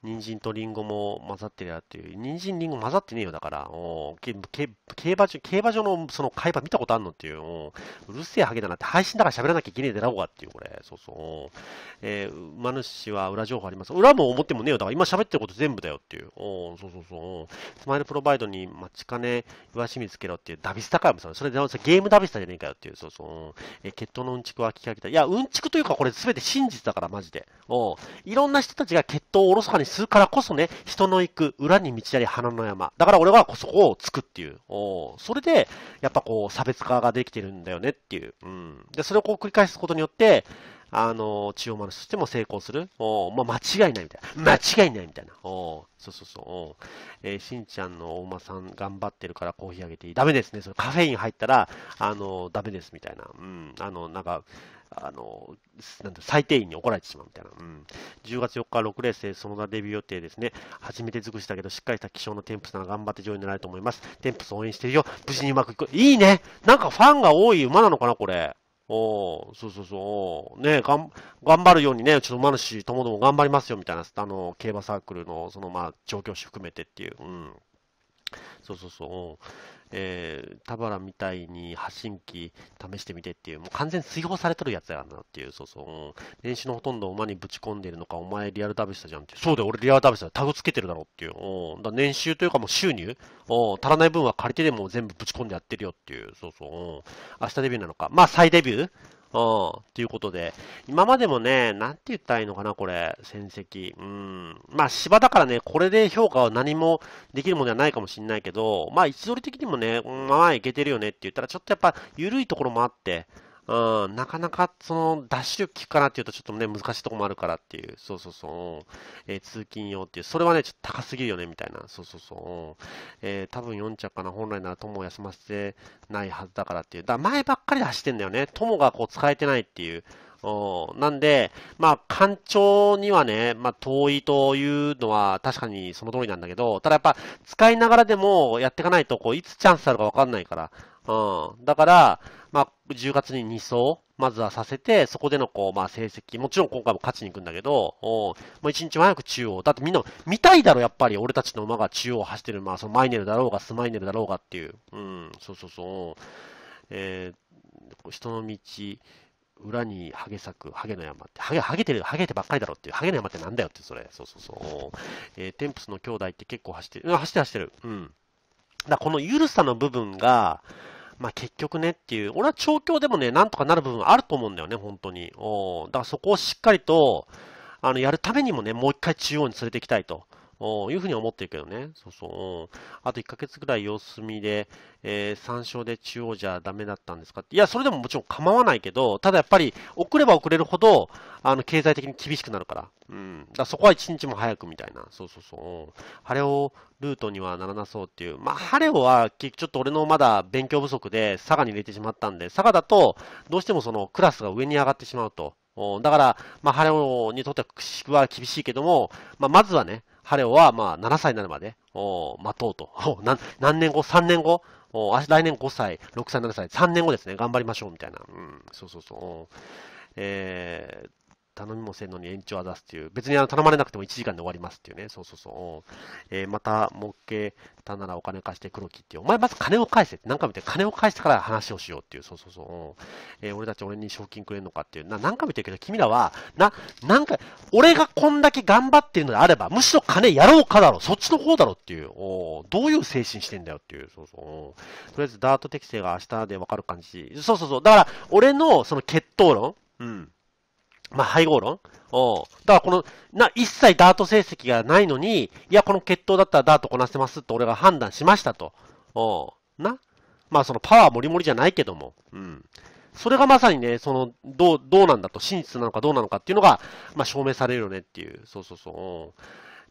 人参とリンゴも混ざってりゃっていう。人参、リンゴ混ざってねえよ、だから。おけけ競馬場、競馬場のその会話見たことあんのっていう。おうるせえハゲだなって、配信だから喋らなきゃいけねえでなおがっていう、これ。そうそう。えー、馬主は裏情報あります。裏も思ってもねえよ、だから今喋ってること全部だよっていう。おそうそうそう。スマイルプロバイドに待ちかね、岩清水けろっていう、ダビスタかよ、それ、それゲームダビスタじゃねえかよっていう。そうそう。えー、血統のうんちくは聞きかけた。いや、うんちくというかこれ全て真実だから、マジで。おいろんな人たちが血統をおろそかにするからこそね、人の行く裏に道あり花の山。だから俺はそこをつくっていう。おそれで、やっぱこう、差別化ができてるんだよねっていう。うん。で、それをこう繰り返すことによって、あの、千代丸としても成功する。おまあ、間違いないみたいな。間違いないみたいな。おそうそうそう。おえー、しんちゃんのお馬さん頑張ってるからコーヒーあげていい。ダメですね。それカフェイン入ったら、あの、ダメですみたいな。うん。あの、なんか、あの、なんて最低位に怒られてしまうみたいな。うん。10月4日6レースでその名デビュー予定ですね。初めて尽くしたけど、しっかりした気象のテンプスなら頑張って上位になると思います。テンプス応援してるよ。無事にうまくいく。いいねなんかファンが多い馬なのかな、これ。おそうそうそう。ねがん、頑張るようにね、ょっと馬主ともども頑張りますよ、みたいな、あの、競馬サークルの、その、まあ、調教師含めてっていう。うん。そうそうそう。えー、田原みたいに発信機試してみてっていう、もう完全追放されてるやつやなっていう、そうそう、うん、練習のほとんどお前にぶち込んでるのか、お前リアルダブしたじゃんって、そうだよ、俺リアルダブしたタタグつけてるだろっていう、うだ年収というかもう収入、足らない分は借りてでも全部ぶち込んでやってるよっていう、そうそう、うん、明日デビューなのか、まあ再デビューうん。っていうことで、今までもね、なんて言ったらいいのかな、これ、戦績。うん。まあ、芝だからね、これで評価は何もできるものではないかもしれないけど、まあ、位置取り的にもね、まあ、いけてるよねって言ったら、ちょっとやっぱ、緩いところもあって、うん、なかなか、その、ダッシュ効くかなっていうと、ちょっとね、難しいとこもあるからっていう、そうそうそう、えー、通勤用っていう、それはね、ちょっと高すぎるよね、みたいな、そうそうそう、えー、多分4着かな、本来なら友を休ませてないはずだからっていう、だ前ばっかり走ってんだよね、友がこう、使えてないっていう、うん、なんで、まあ、干潮にはね、まあ、遠いというのは確かにその通りなんだけど、ただやっぱ、使いながらでもやっていかないと、こう、いつチャンスあるかわかんないから、うん、だから、まあ、10月に2走、まずはさせて、そこでのこう、まあ、成績、もちろん今回も勝ちに行くんだけど、もう一日も早く中央。だってみんな、見たいだろ、やっぱり。俺たちの馬が中央を走ってる、まあ、そのマイネルだろうが、スマイネルだろうがっていう。うん、そうそうそう。えー、人の道、裏にハゲ咲く、ハゲの山って、ハゲ、ハゲてる、ハゲてばっかりだろっていう、ハゲの山ってなんだよって、それ。そうそうそう。えー、テンプスの兄弟って結構走ってる。うん、走って走ってる。うん。だこのゆるさの部分が、まあ結局ねっていう、俺は調教でもね、なんとかなる部分あると思うんだよね、本当に。おだからそこをしっかりと、あの、やるためにもね、もう一回中央に連れていきたいと。いうふうに思ってるけどね。そうそう。あと1ヶ月ぐらい様子見で、えー、3勝で中央じゃダメだったんですかいや、それでももちろん構わないけど、ただやっぱり、遅れば遅れるほど、あの、経済的に厳しくなるから。うん。だそこは1日も早くみたいな。そうそうそう。晴れをルートにはならなそうっていう。まあ、晴れオは、結局ちょっと俺のまだ勉強不足で、佐賀に入れてしまったんで、佐賀だと、どうしてもその、クラスが上に上がってしまうと。だから、まあ、晴れにとっては厳しいけども、まあ、まずはね、彼は、まあ、7歳になるまで、お待とうと。何、何年後 ?3 年後お来年5歳、6歳、7歳、3年後ですね。頑張りましょう、みたいな。うん、そうそうそう。えー、頼みもせんのに延長は出すっていう、別にあの頼まれなくても1時間で終わりますっていうね、そうそうそう。えー、また、儲けたならお金貸して黒木っていう、お前まず金を返せって、何回見て、金を返してから話をしようっていう、そうそうそう。えー、俺たち俺に賞金くれるのかっていう、な何回も言ってるけど、君らは、な、何回、俺がこんだけ頑張ってるのであれば、むしろ金やろうかだろ、そっちの方だろっていう、おどういう精神してんだよっていう、そうそう。とりあえず、ダート適正が明日でわかる感じ。そうそうそう。だから、俺のその決闘論、うん。まあ、配合論おだからこの、な、一切ダート成績がないのに、いや、この決闘だったらダートこなせますって俺が判断しましたと。おなまあ、そのパワーもりもりじゃないけども。うん。それがまさにね、その、どう、どうなんだと、真実なのかどうなのかっていうのが、まあ、証明されるよねっていう。そうそうそう。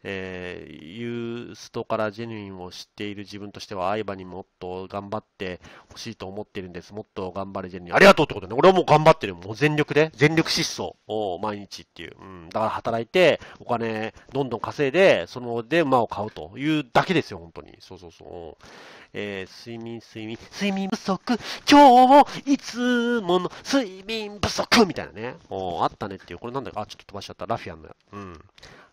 えー、ユーストからジェヌインを知っている自分としては、相バにもっと頑張ってほしいと思ってるんです。もっと頑張れ、ジェヌイン。ありがとうってことね。俺はもう頑張ってる。もう全力で。全力疾走を毎日っていう。うん。だから働いて、お金どんどん稼いで、そので馬を買うというだけですよ、本当に。そうそうそう。えー、睡眠、睡眠、睡眠不足、今日もいつもの睡眠不足みたいなね。おあったねっていう。これなんだか、あ、ちょっと飛ばしちゃった。ラフィアンのや。うん。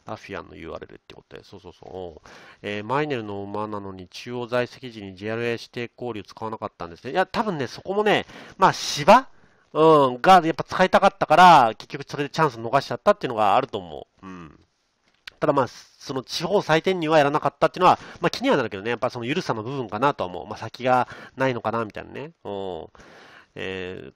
ラフィアンの URL ってことで、そうそうそう。えー、マイネルの馬なのに中央在籍時に JRA 指定交流使わなかったんですね。いや、多分ね、そこもね、まあ芝うん、がやっぱ使いたかったから、結局それでチャンス逃しちゃったっていうのがあると思う。うん。ただまあ、その地方再転入はやらなかったっていうのは、まあ気にはなるけどね、やっぱその緩さの部分かなとは思う。まあ先がないのかなみたいなね。うん。えー、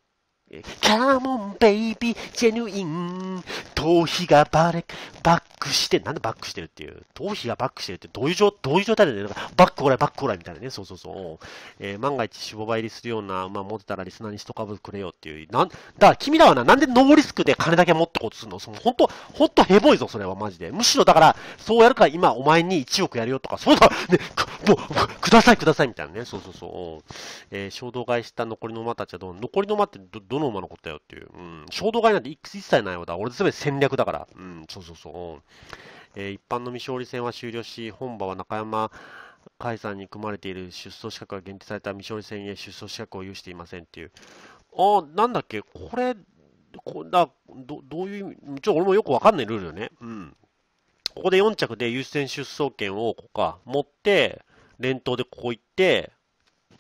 キャーモンベイビー、ジェニュイン、頭皮がバレ、バックして、なんでバックしてるっていう、頭皮がバックしてるってどういう状、どういう状態でね、なんかバックおらバックおらみたいなね、そうそうそう。えー、万が一死ば入りするような馬、まあ、持ってたらリスナーに一株くれよっていう、なん、だから君らはな、なんでノーリスクで金だけ持ってこうとするのその、ほんと、ほんとヘボいぞ、それはマジで。むしろだから、そうやるから今お前に1億やるよとか、そうだ、ね、もう、くださいくださいみたいなね、そうそうそう。えー、衝動買いした残りの馬たちはどう、残りの馬ってど、どの馬残っよっていう。うん。衝動買いなんて一切ないわ。だ。俺全て戦略だから。うん、そうそうそう。えー、一般の未勝利戦は終了し、本場は中山海さんに組まれている出走資格が限定された未勝利戦へ出走資格を有していませんっていう。ああ、なんだっけこれ、こだどどういう意味ちょ、俺もよくわかんないルールよね。うん。ここで4着で優先出走権をここか、持って、連投でここ行って、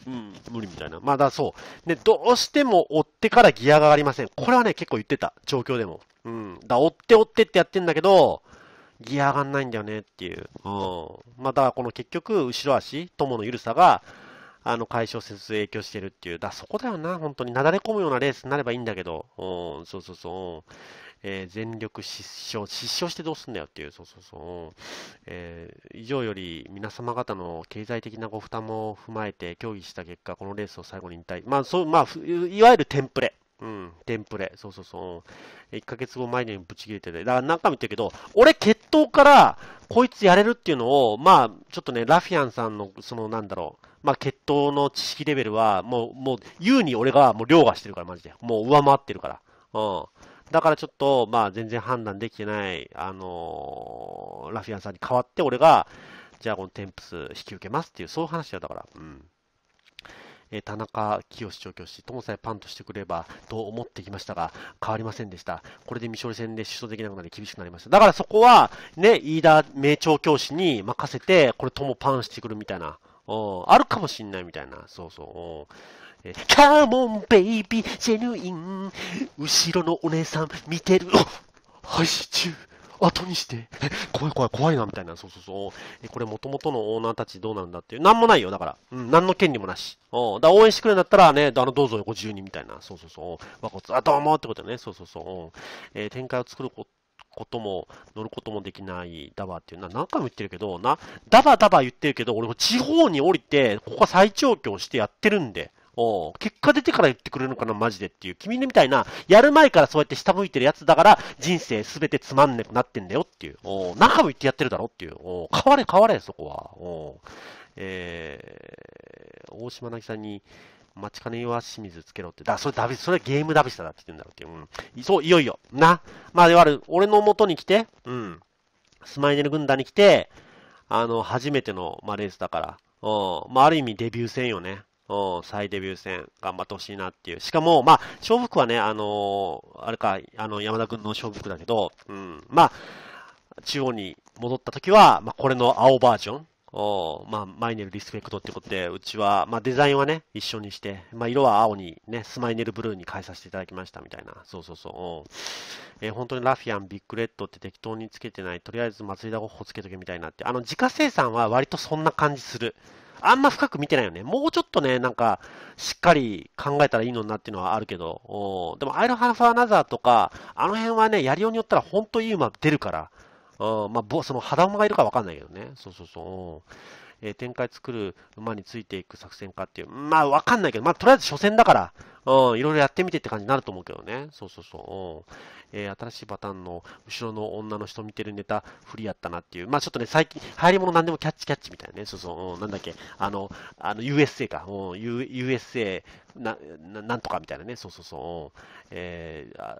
うん、無理みたいな。まだそう。で、どうしても追ってからギアが上がりません。これはね、結構言ってた。状況でも。うん。だ追って追ってってやってんだけど、ギア上がんないんだよねっていう。うん。まあ、だこの結局、後ろ足、友の緩さが、あの、解消せず影響してるっていう。だ、そこだよな、本当に。なだれ込むようなレースになればいいんだけど。うん、そうそうそう。えー、全力失笑、失笑してどうすんだよっていう、そうそうそう、えー、以上より皆様方の経済的なご負担も踏まえて協議した結果、このレースを最後に引退、まあそうまあ、いわゆるテンプレ。うん、テンプレ。そうそうそう。1ヶ月後前にぶち切れてて、だから何回も言ってるけど、俺決闘から、こいつやれるっていうのを、まあ、ちょっとね、ラフィアンさんの、その、なんだろう。まあ、決闘の知識レベルは、もう、もう、優に俺が、もう、凌駕してるから、マジで。もう、上回ってるから。うん。だからちょっと、まあ、全然判断できてない、あのー、ラフィアンさんに代わって、俺が、じゃあこのテンプス引き受けますっていう、そういう話だ、だから。うん。え田中清調教師、ともさえパンとしてくればと思ってきましたが、変わりませんでした。これで未勝利戦で出走できなくなり厳しくなりました。だからそこは、ね、飯田名調教師に任せて、これともパンしてくるみたいな。うん、あるかもしんないみたいな。そうそう。うんカーモンベイビージェヌイン後ろのお姉さん見てる配信中後にして、え、怖い怖い怖いな、みたいな、そうそうそう。え、これ元々のオーナーたちどうなんだっていう。なんもないよ、だから。うん、なんの権利もなし。うん、だ応援してくれるんだったらね、あの、どうぞご自由に、みたいな。そうそうそう。和骨、あ、どうもってことね。そうそうそう。えー、展開を作ることも、乗ることもできないダバーっていうのは何回も言ってるけど、な、ダバダバ言ってるけど、俺も地方に降りて、ここは再調教してやってるんで。お結果出てから言ってくれるのかな、マジでっていう。君みたいな、やる前からそうやって下向いてるやつだから、人生すべてつまんなくなってんだよっていう。お中も言ってやってるだろっていう。お変われ変われ、そこは。おえー、大島なぎさんに、待ちかね岩清水つけろって。だ、それダビそれゲームダビスだって言ってんだろうっていう。うん。そう、いよいよ。な。まあ、いわゆる、俺の元に来て、うん。スマイネル軍団に来て、あの、初めての、まあ、レースだから。うん。まあ、ある意味デビュー戦よね。うん、再デビュー戦、頑張ってほしいなっていう。しかも、まあ、勝負服はね、あのー、あれか、あの、山田君の勝負服だけど、うん、まあ、中央に戻った時は、まあ、これの青バージョン、おまあ、マイネルリスペクトってことで、うちは、まあ、デザインはね、一緒にして、まあ、色は青に、ね、スマイネルブルーに変えさせていただきましたみたいな。そうそうそう。えー、本当にラフィアン、ビッグレッドって適当につけてない、とりあえず祭りだごっホつけとけみたいなって。あの、自家生産は割とそんな感じする。あんま深く見てないよね。もうちょっとね、なんか、しっかり考えたらいいのになっていうのはあるけど、おでも、アイルハーフアナザーとか、あの辺はね、やりようによったら本当いい馬出るから、うん、まあ、その肌馬がいるかわかんないけどね。そうそうそう。えー、展開作る馬についていく作戦かっていう。まあ、わかんないけど、まあ、とりあえず初戦だから、うん、いろいろやってみてって感じになると思うけどね。そうそうそう。うん、えー、新しいパターンの後ろの女の人見てるネタ、フリやったなっていう。まあちょっとね、最近、流行り物なんでもキャッチキャッチみたいなね。そうそう、うん、なんだっけ、あの、あの、USA か。うん、U、s a な、な、なんとかみたいなね。そうそうそう。うん、えーあ、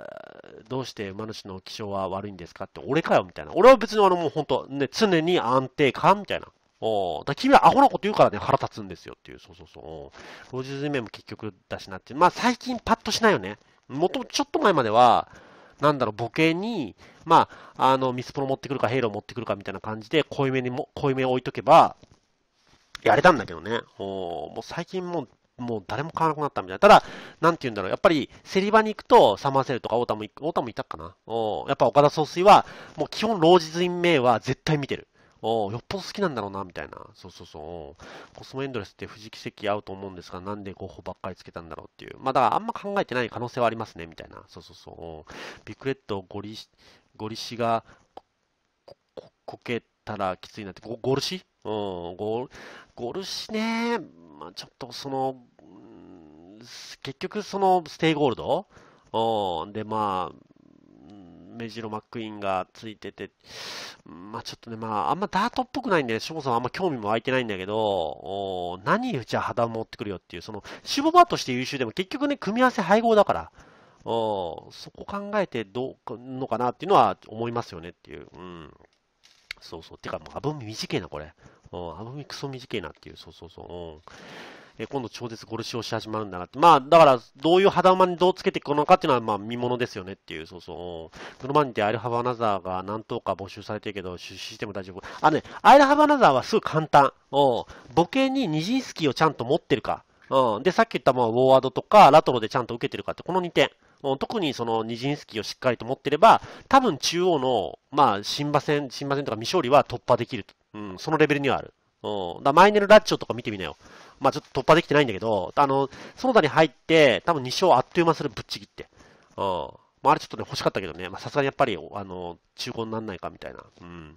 どうして馬主の気象は悪いんですかって、俺かよみたいな。俺は別にあの、もう本当ね、常に安定感みたいな。おだ君はアホなこと言うからね、腹立つんですよっていう、そうそうそう。ロジズメも結局だしなって、まあ最近パッとしないよね。もと、ちょっと前までは、なんだろう、ボケに、まあ、あの、ミスプロ持ってくるか、ヘイロー持ってくるかみたいな感じで、濃いめにも、濃いめを置いとけば、やれたんだけどね。おもう最近もう、もう誰も買わなくなったみたいな。ただ、なんて言うんだろう。やっぱり、セリバに行くと、サマーセルとかオータム、オータムいたかなおやっぱ岡田総帥は、もう基本、老人名は絶対見てる。およっぽど好きなんだろうな、みたいな。そうそうそう。コスモエンドレスって富士奇跡合うと思うんですが、なんで候補ばっかりつけたんだろうっていう。まあ、だからあんま考えてない可能性はありますね、みたいな。そうそうそう。ビクレット、ゴリ、ゴリシがこ、こ、こけたらきついなって。ゴゴルシうん、ゴゴルシね、まあ、ちょっとその、結局そのステイゴールドうん、でまあ、目白マックイーンがついてて、まあちょっとね、まああんまダートっぽくないんで、ね、しょさんあんま興味も湧いてないんだけど、お何うちは肌を持ってくるよっていう、その、シボバーとして優秀でも結局ね、組み合わせ配合だから、おそこ考えてどうのかなっていうのは思いますよねっていう。うん。そうそう。てか、もう、アブミ短いな、これ。うん、アブミクソ短いなっていう。そうそうそう。うん。えー、今度超絶ゴルシをし始まるんだなって。まあ、だから、どういう肌馬にどうつけていくのかっていうのは、まあ、見ものですよねっていう、そうそう。その前にて、アイルハバナザーが何とか募集されてるけど、出資しても大丈夫。あ、ね、アイルハバナザーはすぐ簡単。おボケにニジンスキーをちゃんと持ってるか。うん。で、さっき言った、まあ、ウォーワードとか、ラトロでちゃんと受けてるかって、この2点。特にそのニジンスキーをしっかりと持ってれば、多分中央の、まあ、新馬戦、新馬戦とか未勝利は突破できる。うん、そのレベルにはある。うん。だマイネル・ラッチョとか見てみなよ。まあちょっと突破できてないんだけど、あの、その他に入って、多分2勝あっという間する、ぶっちぎって。うん。まあ、あれちょっとね、欲しかったけどね、まあ、さすがにやっぱり、あの、中古になんないかみたいな。うん。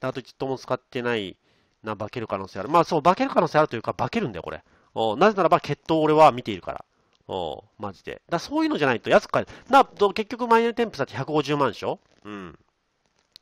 あと一とも使ってないな、化ける可能性ある。まあ、そう、化ける可能性あるというか、化けるんだよ、これ。おなぜならば、決闘を俺は見ているから。おマジで。だそういうのじゃないと安く買えな、結局、マイナルテンプスだって150万でしょうん。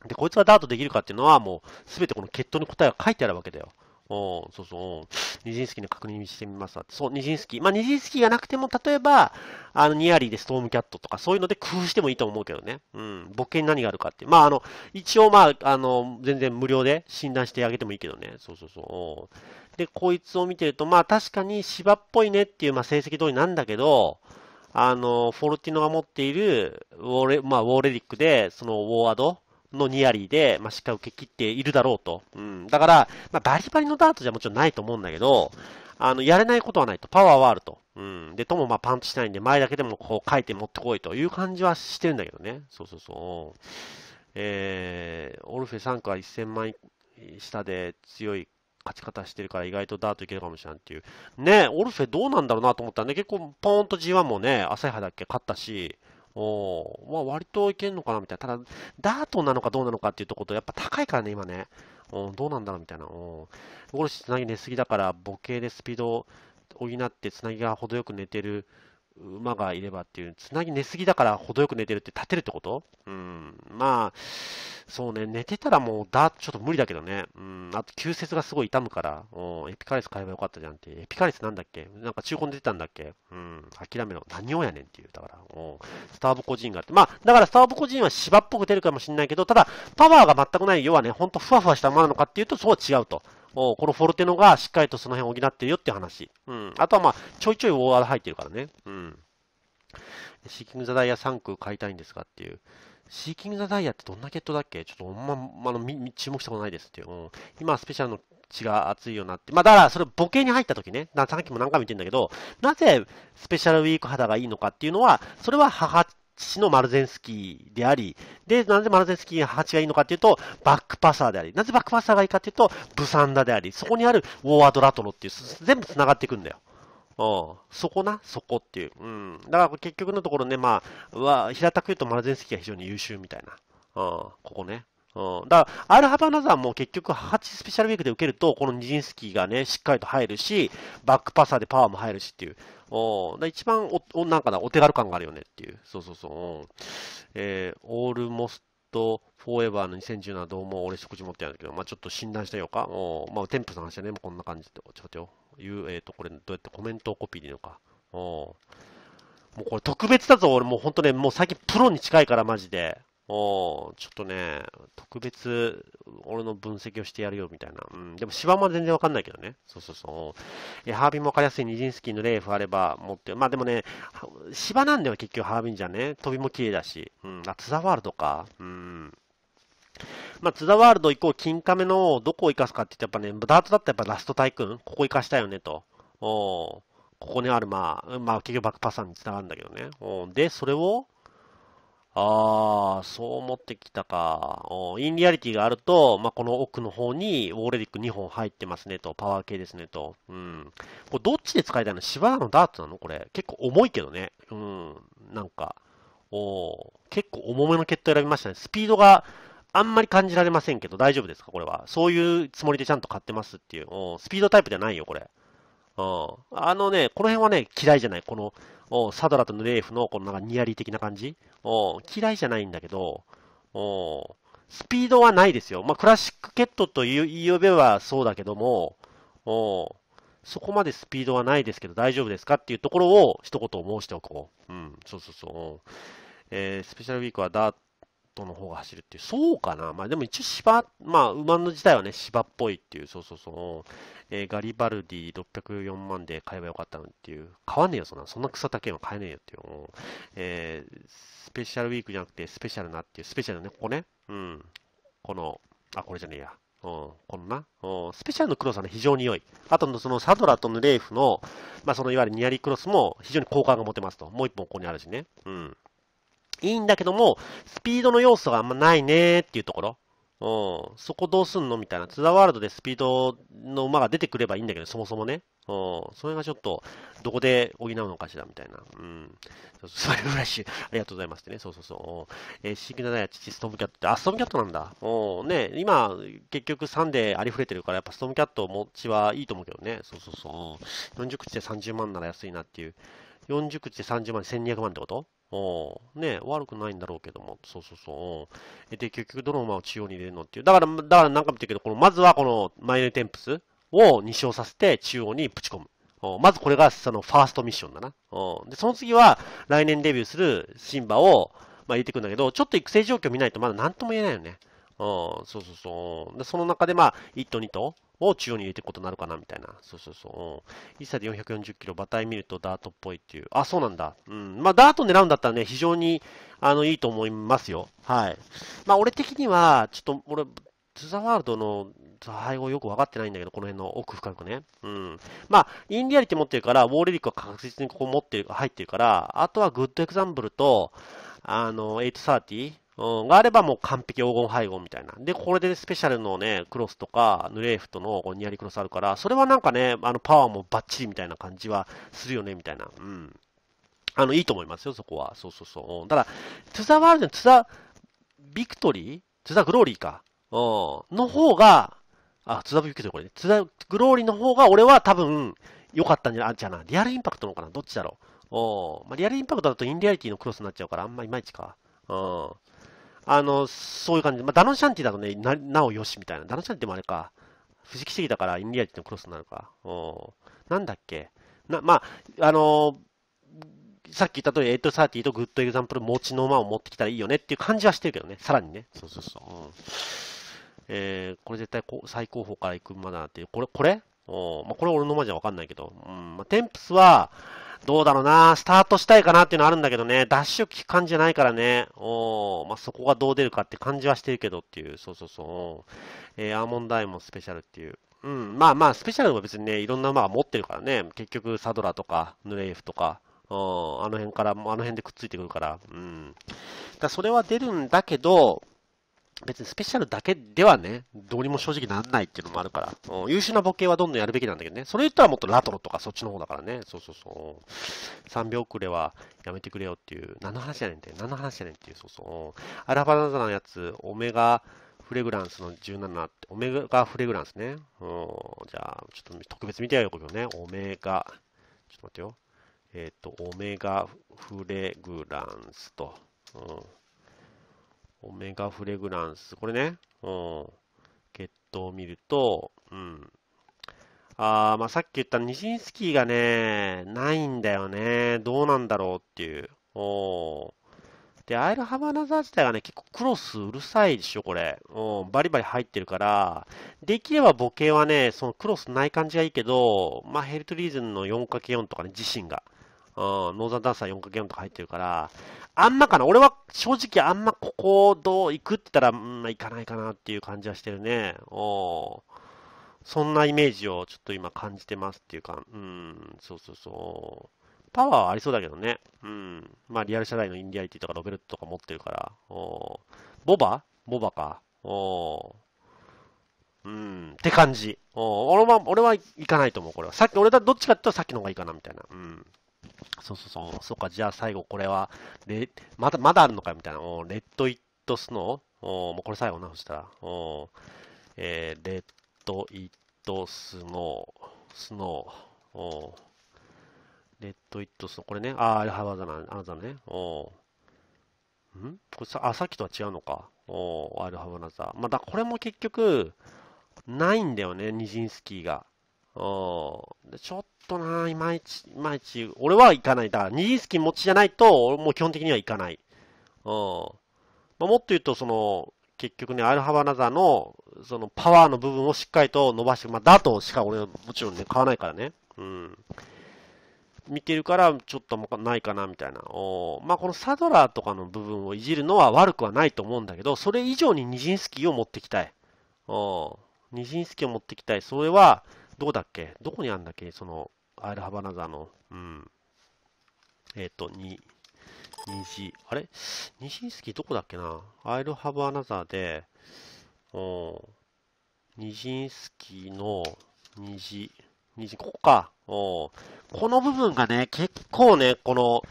で、こいつがダートできるかっていうのは、もう、すべてこの決闘の答えが書いてあるわけだよ。おそうそう。ニジンスキーの確認してみますそう、ニジンスキー。まあ、ニジンスキーがなくても、例えば、あの、ニアリーでストームキャットとか、そういうので工夫してもいいと思うけどね。うん。ボケに何があるかって。まあ、あの、一応、まあ、あの、全然無料で診断してあげてもいいけどね。そうそうそう。で、こいつを見てると、まあ、確かに芝っぽいねっていう、まあ、成績通りなんだけど、あの、フォルティノが持っているウォーレ、まあ、ウォーレリックで、その、ウォーード、のニアリーで、まあ、しっかり受け切っているだろうと。うん。だから、まあ、バリバリのダートじゃもちろんないと思うんだけど、あの、やれないことはないと。パワーはあると。うん。で、ともまあパンチしないんで、前だけでもこう書いて持ってこいという感じはしてるんだけどね。そうそうそう。えー、オルフェ3区は1000万下で強い勝ち方してるから意外とダートいけるかもしれないっていう。ねオルフェどうなんだろうなと思ったんで、結構ポーンと G1 もね、朝日だっけ勝ったし、おまあ、割といけんのかなみたいな。ただ、ダートなのかどうなのかっていうとこと、やっぱ高いからね、今ね。おどうなんだろうみたいな。ゴールしつなぎ寝すぎだから、ボケでスピードを補って、つなぎが程よく寝てる馬がいればっていう、つなぎ寝すぎだから程よく寝てるって立てるってことうん、まあ、そうね、寝てたらもうだ、ーちょっと無理だけどね。うん、あと、急節がすごい痛むから、うん、エピカリス買えばよかったじゃんって。エピカリスなんだっけなんか中古に出てたんだっけうん、諦めろ。何をやねんっていう、だから、うん、スターブコジンがあって。まあ、だからスターブコジンは芝っぽく出るかもしれないけど、ただ、パワーが全くない、要はね、ほんとふわふわした馬なのかっていうと、そうは違うと。このフォルテノがしっかりとその辺を補ってるよって話。うん。あとはまあ、ちょいちょいウォーワー入ってるからね。うん。シーキング・ザ・ダイヤ3区買いたいんですかっていう。シーキング・ザ・ダイヤってどんなゲットだっけちょっとほんま、あの、注目したことないですっていう。うん、今、スペシャルの血が熱いようになって。まあ、だから、それボケに入った時ね。さっきも何回も言ってんだけど、なぜスペシャルウィーク肌がいいのかっていうのは、それは母父のマルゼンスキーであり、で、なぜマルゼンスキーが8がいいのかっていうと、バックパサーであり、なぜバックパサーがいいかっていうと、ブサンダであり、そこにあるウォーワード・ラトロっていう、全部繋がっていくんだよ。うん、そこな、そこっていう。うん。だから結局のところね、まあ、平たく言うとマルゼンスキーが非常に優秀みたいな。うん、ここね。うん、だから、アルハバナザーも結局、8スペシャルウィークで受けると、このニジンスキーがね、しっかりと入るし、バックパサーでパワーも入るしっていう、お一番お、なんかだ、お手軽感があるよねっていう。そうそうそう。えー、オールモスト、フォーエバーの2017どうも俺食事持ってやるんだけど、まあちょっと診断してようか。おまあ添付の話だね、こんな感じで。ちょっとよ。いう、えっ、ー、と、これ、どうやってコメントをコピーでいいのか。おもうこれ特別だぞ、俺もう本当ね、もう最近プロに近いから、マジで。おちょっとね、特別、俺の分析をしてやるよみたいな。うん、でも芝も全然わかんないけどね。そうそうそう。えハービンも分かりやすいニジンスキーのレーフあれば持って、まあでもね、芝なんだよ、結局ハービンじゃね。飛びも綺麗だし。うん、あ、ツザワールドか。うん。まあ、ツザワールド以降、金亀のどこを生かすかって言って、やっぱね、ダートだったらやっぱラストタイクン、ここ生かしたよねと。おここにある、まあ、まあ、結局バックパスさんにつながるんだけどね。おで、それを、ああ、そう思ってきたか。インリアリティがあると、まあ、この奥の方にウォーレディック2本入ってますねと、パワー系ですねと。うん。これどっちで使いたいの芝原のダーツなのこれ。結構重いけどね。うん。なんか、お結構重めのット選びましたね。スピードがあんまり感じられませんけど、大丈夫ですかこれは。そういうつもりでちゃんと買ってますっていう。おスピードタイプじゃないよ、これ。うん。あのね、この辺はね、嫌いじゃない。この、おサドラとレーフの、このなんかニアリー的な感じ。お嫌いじゃないんだけど、おスピードはないですよ。まあ、クラシックケットというべはそうだけども、おそこまでスピードはないですけど大丈夫ですかっていうところを一言申しておこう。うん、そうそうそう。えー、スペシャルウィークはダートの方が走るっていう。そうかなまあでも一応芝、まあ馬の自体はね、芝っぽいっていう、そうそうそう。えー、ガリバルディ604万で買えばよかったのっていう。買わねえよ、そんな。そんな草丈は買えねえよっていう。えー、スペシャルウィークじゃなくて、スペシャルなっていう、スペシャルね、ここね。うん。この、あ、これじゃねえや。うん、このな、うん、スペシャルのクロスは、ね、非常に良い。あとのそのサドラとのレーフの、まあ、そのいわゆるニアリクロスも非常に好感が持てますと。もう一本ここにあるしね。うん。いいんだけども、スピードの要素があんまないねっていうところ。うん、そこどうすんのみたいな。ツアーワールドでスピードの馬が出てくればいいんだけど、そもそもね。うん、それがちょっと、どこで補うのかしらみたいな。うん。スマイルフラッシュ、ありがとうございますってね。そうそうそう。うん、えー、シークナダイア、父、ストームキャットって、あ、ストームキャットなんだ。うん、ね、今、結局3でありふれてるから、やっぱストームキャット持ちはいいと思うけどね。そうそうそう。40口で30万なら安いなっていう。40口で30万、1200万ってことおね悪くないんだろうけども。そうそうそう。で、結局どの馬を中央に入れるのっていう。だから、だから何回も言ってるけど、この、まずはこの、マイネテンプスを2勝させて中央にぶち込む。まずこれがそのファーストミッションだな。で、その次は来年デビューするシンバを、まあ、入れてくんだけど、ちょっと育成状況見ないとまだ何とも言えないよね。そうそうそう。で、その中で、まあ、1と2と、を中央に入れていくことになるかな、みたいな。そうそうそう。1歳で440キロ、馬体見るとダートっぽいっていう。あ、そうなんだ。うん。まあ、ダート狙うんだったらね、非常に、あの、いいと思いますよ。はい。まあ、俺的には、ちょっと、俺、ツザワールドの配合よく分かってないんだけど、この辺の奥深くね。うん。まあ、インリアリティ持ってるから、ウォーレリックは確実にここ持ってる、入ってるから、あとはグッドエクザンブルと、あの、830うん、があればもう完璧黄金配合みたいな。で、これでスペシャルのね、クロスとか、ヌレーフとのニアリクロスあるから、それはなんかね、あの、パワーもバッチリみたいな感じはするよね、みたいな。うん。あの、いいと思いますよ、そこは。そうそうそう。うん、ただ、トゥザワールド、トゥザ、ビクトリートゥザグローリーか。うん。の方が、あ、トゥザビクトリーこれね。トゥザグローリーの方が、俺は多分、良かったんじゃない、じゃな、リアルインパクトのかなどっちだろう。うん。まあ、リアルインパクトだとインリアリティのクロスになっちゃうから、あんまいまいちか。うん。あの、そういう感じで、まあ、ダノンシャンティだとね、ななおよしみたいな。ダノンシャンティもあれか。不思議主義だから、インリアリティのクロスになるか。おなんだっけ。な、まあ、あのー、さっき言った通り、830とグッドエグザンプル持ちの馬を持ってきたらいいよねっていう感じはしてるけどね。さらにね。そうそうそう。うん、えー、これ絶対こ最高峰から行く馬だなっていう。これ、これおまあ、これ俺のまじゃわかんないけど。うん、まあ、テンプスは、どうだろうな、スタートしたいかなっていうのはあるんだけどね、ダッシュ効く感じじゃないからね、おまあ、そこがどう出るかって感じはしてるけどっていう、そうそうそう、えー、アーモンドアイもスペシャルっていう。うん、まあまあ、スペシャルは別にね、いろんな馬が持ってるからね、結局、サドラとか、ヌレイフとか、うん、あの辺から、あの辺でくっついてくるから、うん。だそれは出るんだけど、別にスペシャルだけではね、どうにも正直なんないっていうのもあるから、うん、優秀なボケはどんどんやるべきなんだけどね、それ言ったらもっとラトロとかそっちの方だからね、そうそうそう、3秒遅れはやめてくれよっていう、何の話やねんって、何の話やねんっていう、そうそう、アラバナザのやつ、オメガ、フレグランスの17って、オメガフレグランスね。うん。じゃあ、ちょっと特別見てやるよ、今日ね。オメガ。ちょっと待ってよ。えっ、ー、と、オメガフレグランスと。うん。オメガフレグランス、これね、うん、血糖を見ると、うん。あー、まあ、さっき言ったニシンスキーがね、ないんだよね。どうなんだろうっていう。おで、アイルハバナザー自体がね、結構クロスうるさいでしょ、これ。うん、バリバリ入ってるから、できればボケはね、そのクロスない感じがいいけど、まあ、ヘルトリーズンの 4×4 とかね、自身が。うん、ノーザンダンサー 4×4 とか入ってるから、あんまかな。俺は正直あんまここどう行くって言ったら、うん、行かないかなっていう感じはしてるね。おそんなイメージをちょっと今感じてますっていうか、うん、そうそうそう。パワーはありそうだけどね。うん。まあ、リアル社内のインディアリティとかロベルトとか持ってるから。おボバボバか。おうん、って感じ。お俺は、俺は行かないと思う、これは。さっき、俺はどっちかって言ったらさっきの方がいいかな、みたいな。うん。そうそうそう、そうか、じゃあ最後これは、レまだ、まだあるのかみたいな、おレッド・イット・スノー、おもうこれ最後な、そしたら、おえー、レッド・イット・スノー、スノー、おレッド・イット・スノー、これね、ああ、ハワザナ、あなたね、おんこれさ、あ、さっきとは違うのか。おー、アルハブナザー。まあ、だこれも結局、ないんだよね、ニジンスキーが。でちょっとな、いまいち、いまいち、俺は行かない。だから、二スキー持ちじゃないと、もう基本的には行かない。まあ、もっと言うと、その、結局ね、アルハバナザの、その、パワーの部分をしっかりと伸ばして、まあ、だとしか俺はもちろんね、買わないからね。うん。見てるから、ちょっともないかな、みたいな。おまあ、このサドラーとかの部分をいじるのは悪くはないと思うんだけど、それ以上にニジンスキーを持ってきたい。おニジンスキーを持ってきたい。それは、どこだっけどこにあるんだっけその、アイルハバナザの、うん。えっ、ー、と、に、西、あれ西スキどこだっけなアイルハブアナザーで、おニジンスキの虹、虹、ここか。おこの部分がね、結構ね、この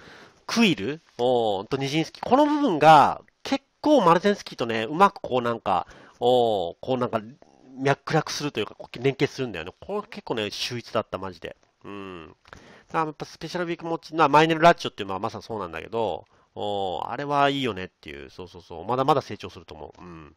クイルおとニジンスキ、この部分が結構マルゼンスキーとね、うまくこうなんか、おこうなんか、脈絡するというか、連結するんだよね。これ結構ね、秀逸だった、マジで。うん。あ、やっぱスペシャルウィーク持ちな、マイネルラッチョっていうのはまさにそうなんだけど、おあれはいいよねっていう、そうそうそう、まだまだ成長すると思う。うん。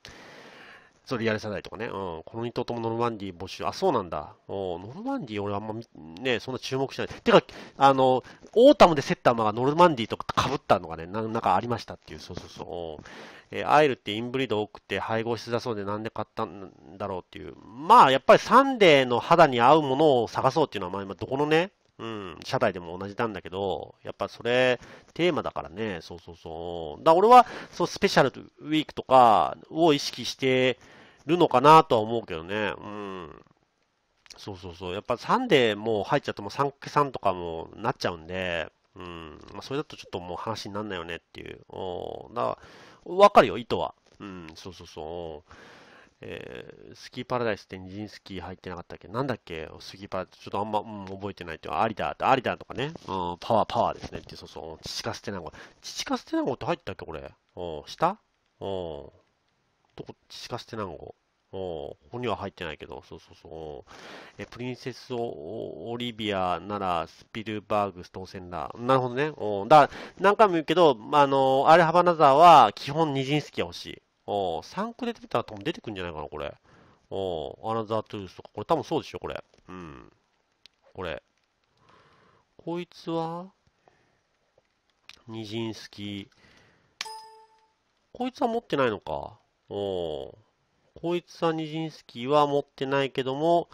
それやらせないとかね。うん。この2頭ともノルマンディ募集。あ、そうなんだ。おノルマンディ俺あんまね、そんな注目しない。てか、あの、オータムでセッターマがノルマンディとか被ったのがね、ななんかありましたっていう。そうそうそう。えー、アイルってインブリード多くて配合しづらそうでなんで買ったんだろうっていう。まあ、やっぱりサンデーの肌に合うものを探そうっていうのは、まあ今どこのね、うん、社内でも同じなんだけど、やっぱそれ、テーマだからね、そうそうそう。だ俺は、そう、スペシャルウィークとかを意識して、るのかなとは思うけどね。うん。そうそうそう。やっぱ3でもう入っちゃっても3け3とかもなっちゃうんで、うん。まあ、それだとちょっともう話になんないよねっていう。おだから、わかるよ、意図は。うん、そうそうそう。えー、スキーパラダイスってニジンスキー入ってなかったっけなんだっけスキーパラダイス、ちょっとあんま、うん、覚えてないってう、アリダーって、アリダーとかね、うん、パワー、パワーですねって、そうそう、チチカステナゴ。チチカステナゴって入ったっけこれ。うん、下うん。とこしかしてなんご。ここには入ってないけど、そうそうそう。えプリンセスオ・オリビアならスピルバーグ当選だ。なるほどね。おだ何回も言うけど、あのアルハバナザーは基本二人好きが欲しい。お3区出てたら多分出てくるんじゃないかな、これ。おアナザートゥースとか、これ多分そうでしょ、これ。うん。これ。こいつは二人好き。こいつは持ってないのか。おこいつはニジンスキーは持ってないけども、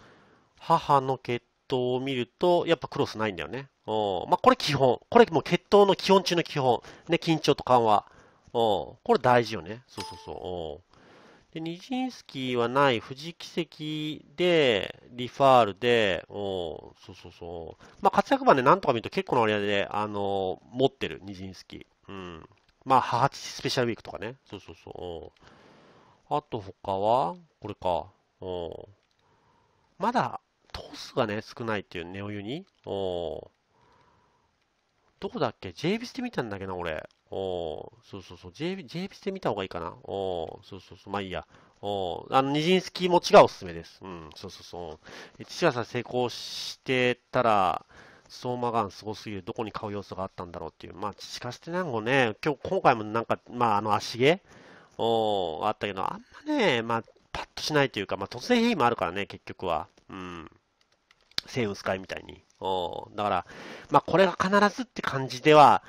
母の血統を見ると、やっぱクロスないんだよね。おまあ、これ基本。これもう血統の基本中の基本。ね、緊張と緩和。おこれ大事よね。そうそうそう。おで、ニジンスキーはない富士奇跡で、リファールで、おそうそうそう。まあ、活躍版で、ね、なんとか見ると結構な割合で、あのー、持ってる、ニジンスキー。うん。まあ、母父スペシャルウィークとかね。そうそうそう。あと他は、これか。うん。まだ、トスがね、少ないっていう、ネオユニ。うん。どこだっけ ?J ビスで見たんだけどな、俺。おそうそうそう。J, J ビスで見た方がいいかな。おそうそうそう。まあいいや。おあの、ニジンスキー持ちがおすすめです。うん、そうそうそう。父屋さ、成功してたら、相馬がんすごすぎる。どこに買う要素があったんだろうっていう。まあ、しかしてなんかね、今日、今回もなんか、まあ、あの、足毛おあったけど、あんまね、まあ、パッとしないというか、まあ、突然変異もあるからね、結局は。うん。セイウスイみたいに。おだから、まあ、これが必ずって感じでは、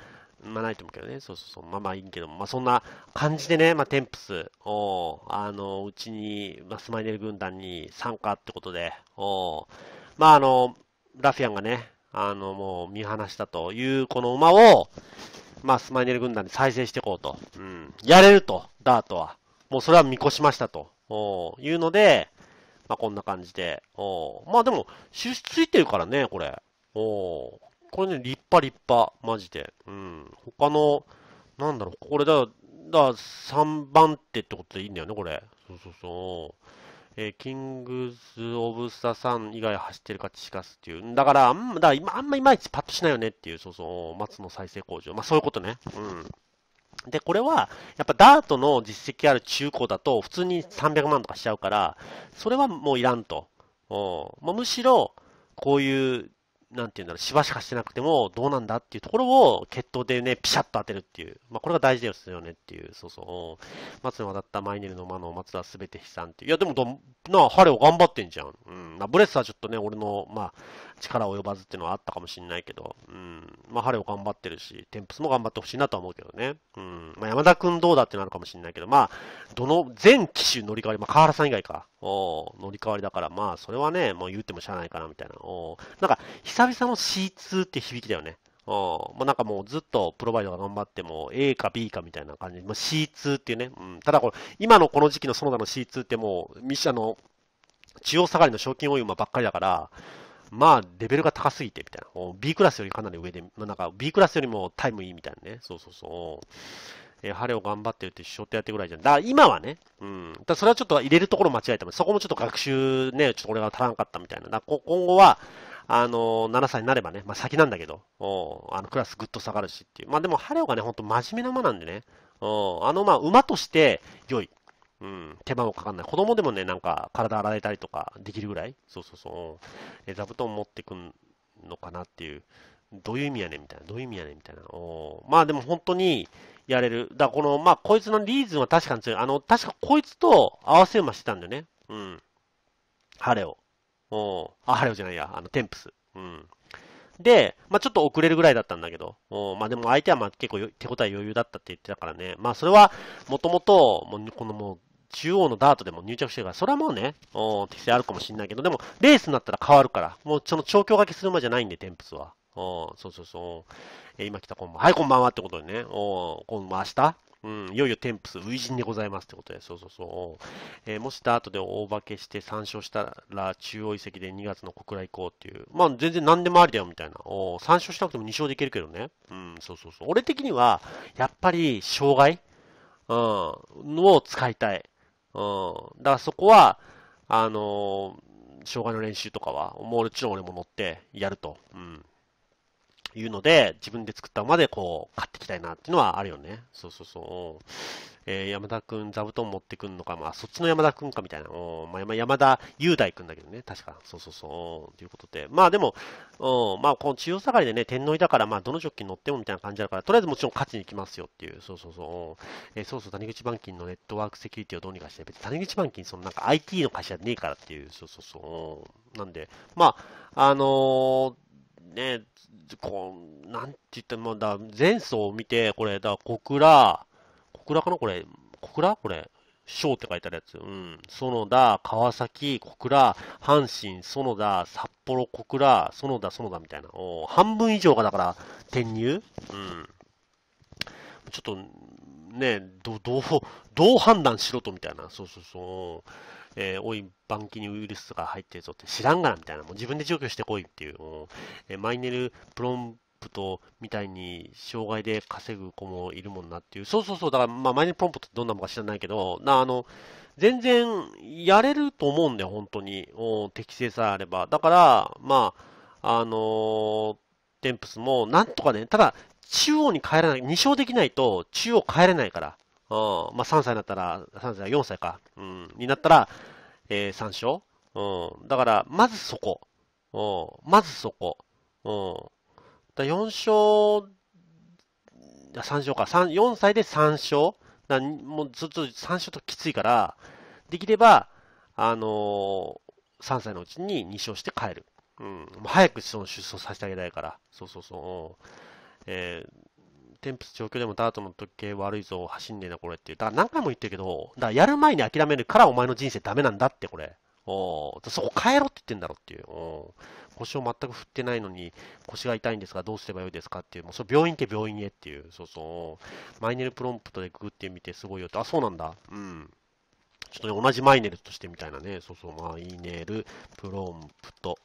まあ、ないと思うけどね。そうそうそう。まあまあいいけども、まあそんな感じでね、まあテンプス、おあの、うちに、まあ、スマイネル軍団に参加ってことで、おまああの、ラフィアンがね、あの、もう見放したというこの馬を、まあ、スマイネル軍団で再生していこうと。うん。やれると、ダートは。もうそれは見越しましたと。おいうので、まあ、こんな感じで。おまあ、でも、印ついてるからね、これ。おこれね、立派立派。マジで。うん。他の、なんだろう、これだ、だ、3番手ってことでいいんだよね、これ。そうそうそう。えー、キングズ・オブ・ザ・サン以外走ってるかチカスっていう。だから、だから今あんまいまいちパッとしないよねっていう、そうそう、松の再生工場。まあそういうことね。うん。で、これは、やっぱダートの実績ある中古だと、普通に300万とかしちゃうから、それはもういらんと。おまあ、むしろ、こういうなんていうんだろう、しばしかしてなくてもどうなんだっていうところを決闘でね、ピシャッと当てるっていう。まあ、これが大事ですよねっていう。そうそう。松野渡ったマイネルの間の松田すべて悲惨っていう。いや、でもど、なあ、レを頑張ってんじゃん。うん。まあ、ブレスはちょっとね、俺の、まあ、力及ばずっていうのはあったかもしれないけど、うん。まあ、ハレオ頑張ってるし、テンプスも頑張ってほしいなとは思うけどね。うん。まあ、山田くんどうだってなるかもしれないけど、まあ、どの、全機種乗り換わり、まあ、河原さん以外か。お乗り換わりだから、まあ、それはね、もう言ってもしゃあないかな、みたいな。おなんか、久々の C2 って響きだよね。もうなんかもうずっとプロバイドが頑張っても A か B かみたいな感じで、まあ、C2 っていうね、うん、ただこれ、今のこの時期の園田の C2 ってもう、ミシャの中央下がりの賞金多い馬ばっかりだから、まあ、レベルが高すぎて、みたいな。B クラスよりかなり上で、まあ、なんか、B クラスよりもタイムいいみたいなね。そうそうそう。えー、晴れを頑張ってるってショってやってぐらいじゃん。だから今はね、うん。だそれはちょっと入れるところ間違えても、そこもちょっと学習ね、ちょっと俺が足らんかったみたいな。だ今後は、あのー、7歳になればね、まあ先なんだけど、おあの、クラスぐっと下がるしっていう。まあでも、晴れがね、ほんと真面目な馬なんでね、おあの、まあ、馬として良い。うん、手間もかかんない。子供でもね、なんか体洗えたりとかできるぐらいそうそうそう。え、座布団持ってくんのかなっていう。どういう意味やねんみたいな。どういう意味やねんみたいな。おまあでも本当にやれる。だからこの、まあこいつのリーズンは確かに強い。あの、確かこいつと合わせ馬してたんだよね。うん。ハレオ。おあ、ハレオじゃないや。あの、テンプス。うん。で、まあ、ちょっと遅れるぐらいだったんだけど、おまあ、でも相手はまあ結構手応え余裕だったって言ってたからね、まあ、それはもともと、このもう中央のダートでも入着してるから、それはもうね、お適性あるかもしんないけど、でも、レースになったら変わるから、もうその調教がけするまじゃないんで、プスは。おそうそうそう。えー、今来たこんばんは。はい、こんばんはってことでね。おこんばんは明日うん、いよいよテンプス、初陣でございますってことで、そうそうそう。えー、もしダートで大化けして3勝したら、中央移籍で2月の小倉行こうっていう。まあ、全然何でもありだよみたいな。お3勝しなくても2勝でいけるけどね。うん、そうそうそう。俺的には、やっぱり、障害うん、のを使いたい。うん。だからそこは、あのー、障害の練習とかは、もちろん俺も乗ってやると。うん。いうので、自分で作ったまでこう、買っていきたいなっていうのはあるよね。そうそうそう。えー、山田くん座布団持ってくんのか、まあ、そっちの山田くんかみたいな、おまあ、山田雄大くんだけどね、確か、そうそうそう、ということで、まあでも、おまあ、この中央下がりでね、天皇いたから、まあ、どのジョッキに乗ってもみたいな感じだから、とりあえずもちろん勝ちに行きますよっていう、そうそうそう、えー、そうそう、谷口板金のネットワークセキュリティをどうにかして、別に谷口板金、そのなんか IT の会社ねえからっていう、そうそうそう、なんで、まあ、あのーね、こう、なんて言っても、だ前走を見て、これ、だ小倉、小倉かなこれ。小倉これ。小って書いてあるやつ。うん。園田、川崎、小倉、阪神、園田、札幌、小倉、園田、園田みたいな。お半分以上がだから、転入うん。ちょっと、ね、ど、どう、どう判断しろとみたいな。そうそうそう。えー、おい、バンキにウイルスが入ってるぞって知らんがなみたいな。もう自分で除去してこいっていう。えー、マイネルプロンプトみたいに障害で稼ぐ子もいるもんなっていう、そうそうそう、だから、まあ、マイネプロンプトってどんなものか知らないけど、なあの全然やれると思うんだよ、本当に、適正さえあれば。だから、まあ、あのー、テンプスもなんとかね、ただ、中央に帰らない、2勝できないと中央帰れないから、うん、まあ、3歳になったら、3歳、4歳か、うん、になったら、えー、3勝。うん、だから、まずそこ。うん、まずそこ。うん、だ4勝、3勝か、4歳で3勝。だもうずっと3勝ときついから、できれば、あのー、3歳のうちに2勝して帰る。うん。もう早くその出走させてあげたいから。そうそうそう。えー、テンプ調教でもダートの時計悪いぞ、走んねえな、これってだから何回も言ってるけど、だからやる前に諦めるからお前の人生ダメなんだって、これ。おそこ変えろって言ってんだろっていう。腰を全く振ってないのに、腰が痛いんですが、どうすればよいですかっていう。もうそ病院って病院へっていう。そうそう。マイネルプロンプトでググってみてすごいよって。あ、そうなんだ。うん。ちょっとね、同じマイネルとしてみたいなね。そうそう。マイネルプロンプト。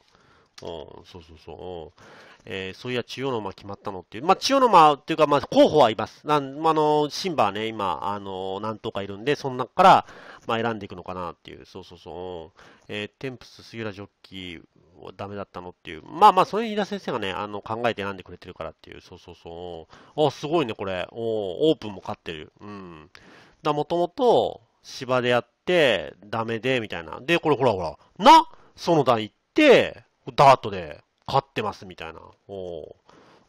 そうそうそう。えー、そういや、千代の間決まったのっていう。まあ、千代の間っていうか、まあ、候補はいます。なん、まあ、の、シンバーね、今、あの、何とかいるんで、その中から、まあ、選んでいくのかなっていう。そうそうそう。えー、テンプス、杉浦ジョッキーはダメだったのっていう。まあまあ、それに飯田先生がね、あの、考えて選んでくれてるからっていう。そうそうそう。あ、すごいね、これ。おオープンも勝ってる。うん。だ、もともと、芝でやって、ダメで、みたいな。で、これほらほら、な、の段行って、ダートで勝ってますみたいな。お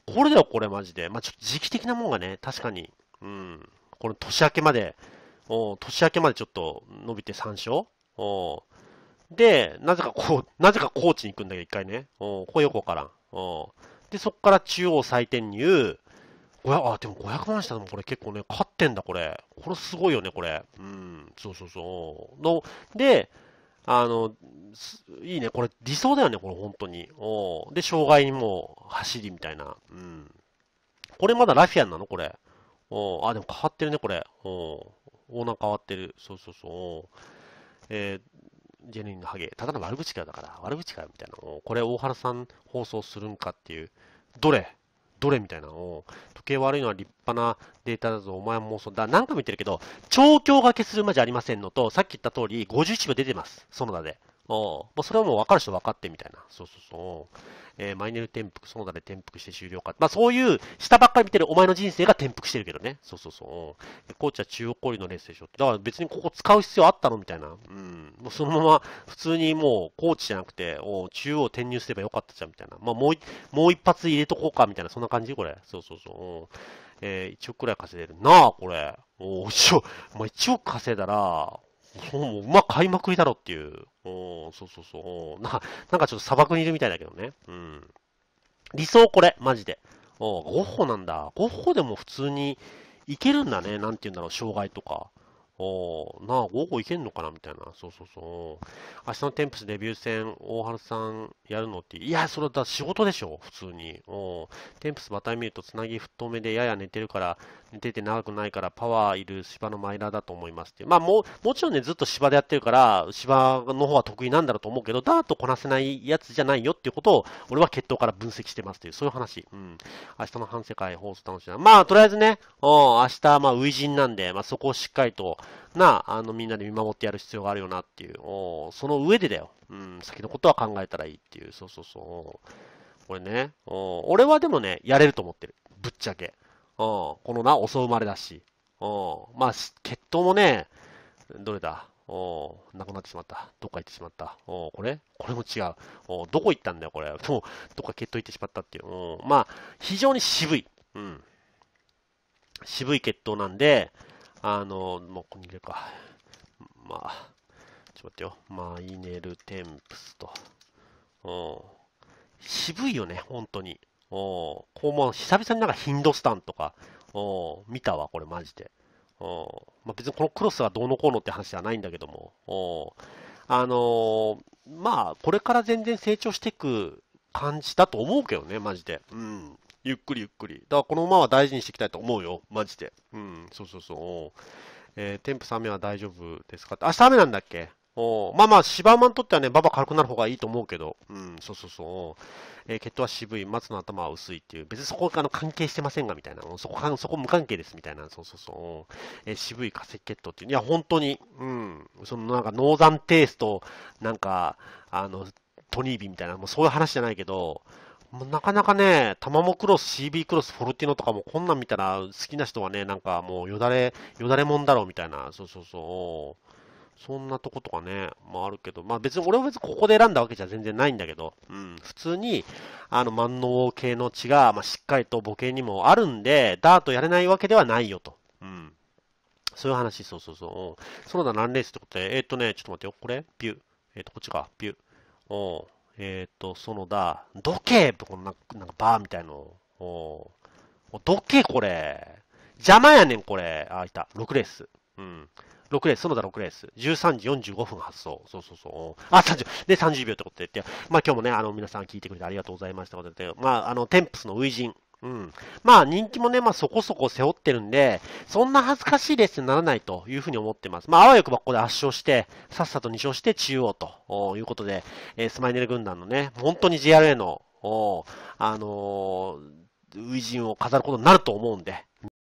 これだよ、これマジで。まあ、ちょっと時期的なもんがね、確かに。うん。この年明けまで、お年明けまでちょっと伸びて3勝おで、なぜかこう、なぜか高知に行くんだけど、一回ね。おここよくわからん。おで、そっから中央再転入。500あ、でも500万したのもこれ結構ね、勝ってんだ、これ。これすごいよね、これ。うん、そうそうそう。の、で、あの、いいね、これ理想だよね、これ本当に。おで、障害にも走りみたいな。うん。これまだラフィアンなのこれ。おあ、でも変わってるね、これ。おオーナー変わってる。そうそうそう。えー、ジェニーのハゲ。ただの悪口からだから、悪口からみたいな。これ大原さん放送するんかっていう。どれどれみたいなのを、時計悪いのは立派なデータだぞ、お前もそうだ、何回も言ってるけど、調教が消するまじゃありませんのと、さっき言った通り、51秒出てます、園田で。もうそれはもう分かる人分かってみたいな。そうそうそう。えー、マイネル転覆、その他で転覆して終了か。まあそういう、下ばっかり見てるお前の人生が転覆してるけどね。そうそうそう。コーチは中央氷のレースでしょ。だから別にここ使う必要あったのみたいな。うん。もうそのまま、普通にもうコーチじゃなくて、お中央転入すればよかったじゃんみたいな。まあもう、もう一発入れとこうかみたいな、そんな感じこれ。そうそうそう。えー、1億くらい稼いでるなあ、これ。おお、一億、まあ、1億稼いだら、もう、ま買いまくりだろっていう。おそうそうそう。な、なんかちょっと砂漠にいるみたいだけどね。うん。理想これ、マジで。おゴッホなんだ。ゴッホでも普通に行けるんだね。なんて言うんだろう、障害とか。おなあ、ゴッホ行けんのかなみたいな。そうそうそう。明日のテンプスデビュー戦、大原さんやるのって、いや、それだ、仕事でしょ、普通に。おテンプスまた見ると、つなぎ太めでやや寝てるから、出て長くないから、パワーいる芝のマイナーだと思いますっていう。まあ、も、もちろんね、ずっと芝でやってるから、芝の方は得意なんだろうと思うけど、ダートこなせないやつじゃないよっていうことを、俺は決闘から分析してますっていう、そういう話。うん。明日の反省会放送楽しみだ。まあ、とりあえずね、うん、明日、まあ、初陣なんで、まあ、そこをしっかりと、な、あの、みんなで見守ってやる必要があるよなっていう。その上でだよ。うん、先のことは考えたらいいっていう。そうそうそう。これね。俺はでもね、やれると思ってる。ぶっちゃけ。このな、襲生まれだし。まあ、血統もね、どれだおなくなってしまった。どっか行ってしまった。おこれこれも違う。おどこ行ったんだよ、これ。もう、どっか血統行ってしまったっていう。おまあ、非常に渋い。うん。渋い血統なんで、あの、もうここに入れるか。まあ、ちょっと待ってよ。マイネルテンプスと。お渋いよね、本当に。おこうも久々になんかヒンドスタンとか、お見たわ、これマジで。おまあ、別にこのクロスがどうのこうのって話じゃないんだけども、おあのー、まあ、これから全然成長していく感じだと思うけどね、マジで。うん。ゆっくりゆっくり。だからこの馬は大事にしていきたいと思うよ、マジで。うん、そうそうそう。えー、テンプ3名は大丈夫ですかって。明日雨なんだっけおまあまあ、芝馬にとってはね、馬場軽くなる方がいいと思うけど、うん、そうそうそう。えー、血糖は渋い、松の頭は薄いっていう、別にそこあの関係してませんが、みたいな、そこそこ無関係です、みたいな、そうそうそう。えー、渋い化石血糖っていう、いや、本当に、うん、そのなんか、ノーザンテイスト、なんか、あの、トニービみたいな、もうそういう話じゃないけど、もうなかなかね、タマモクロス、CB クロス、フォルティノとかもこんなん見たら好きな人はね、なんかもうよだれ、よだれもんだろうみたいな、そうそうそう。そんなとことかね、まああるけど、まあ別に俺は別にここで選んだわけじゃ全然ないんだけど、うん、普通に、あの万能系の血が、まあしっかりと母系にもあるんで、ダートやれないわけではないよと。うん。そういう話、そうそうそう。うん、そのだ何レースってことで、えー、っ、とね、ちょっと待ってよ、これビュー。えー、っ、と、こっちか、ビュー。おえー、っ、と、そのだ、どけこのなんか、なんかバーみたいの。おどけこれ。邪魔やねん、これ。あ、いた。6レース。うん。6レース、園田6レース、13時45分発送。そうそうそう。あ、30、で、30秒ってことで言って、まあ今日もね、あの、皆さん聞いてくれてありがとうございましたことで、まあ、あの、テンプスの初陣。うん。まあ人気もね、まあそこそこ背負ってるんで、そんな恥ずかしいレースにならないというふうに思ってます。まああわよくばここで圧勝して、さっさと2勝して中央ということで、えー、スマイネル軍団のね、本当に JRA の、おあのー、初陣を飾ることになると思うんで、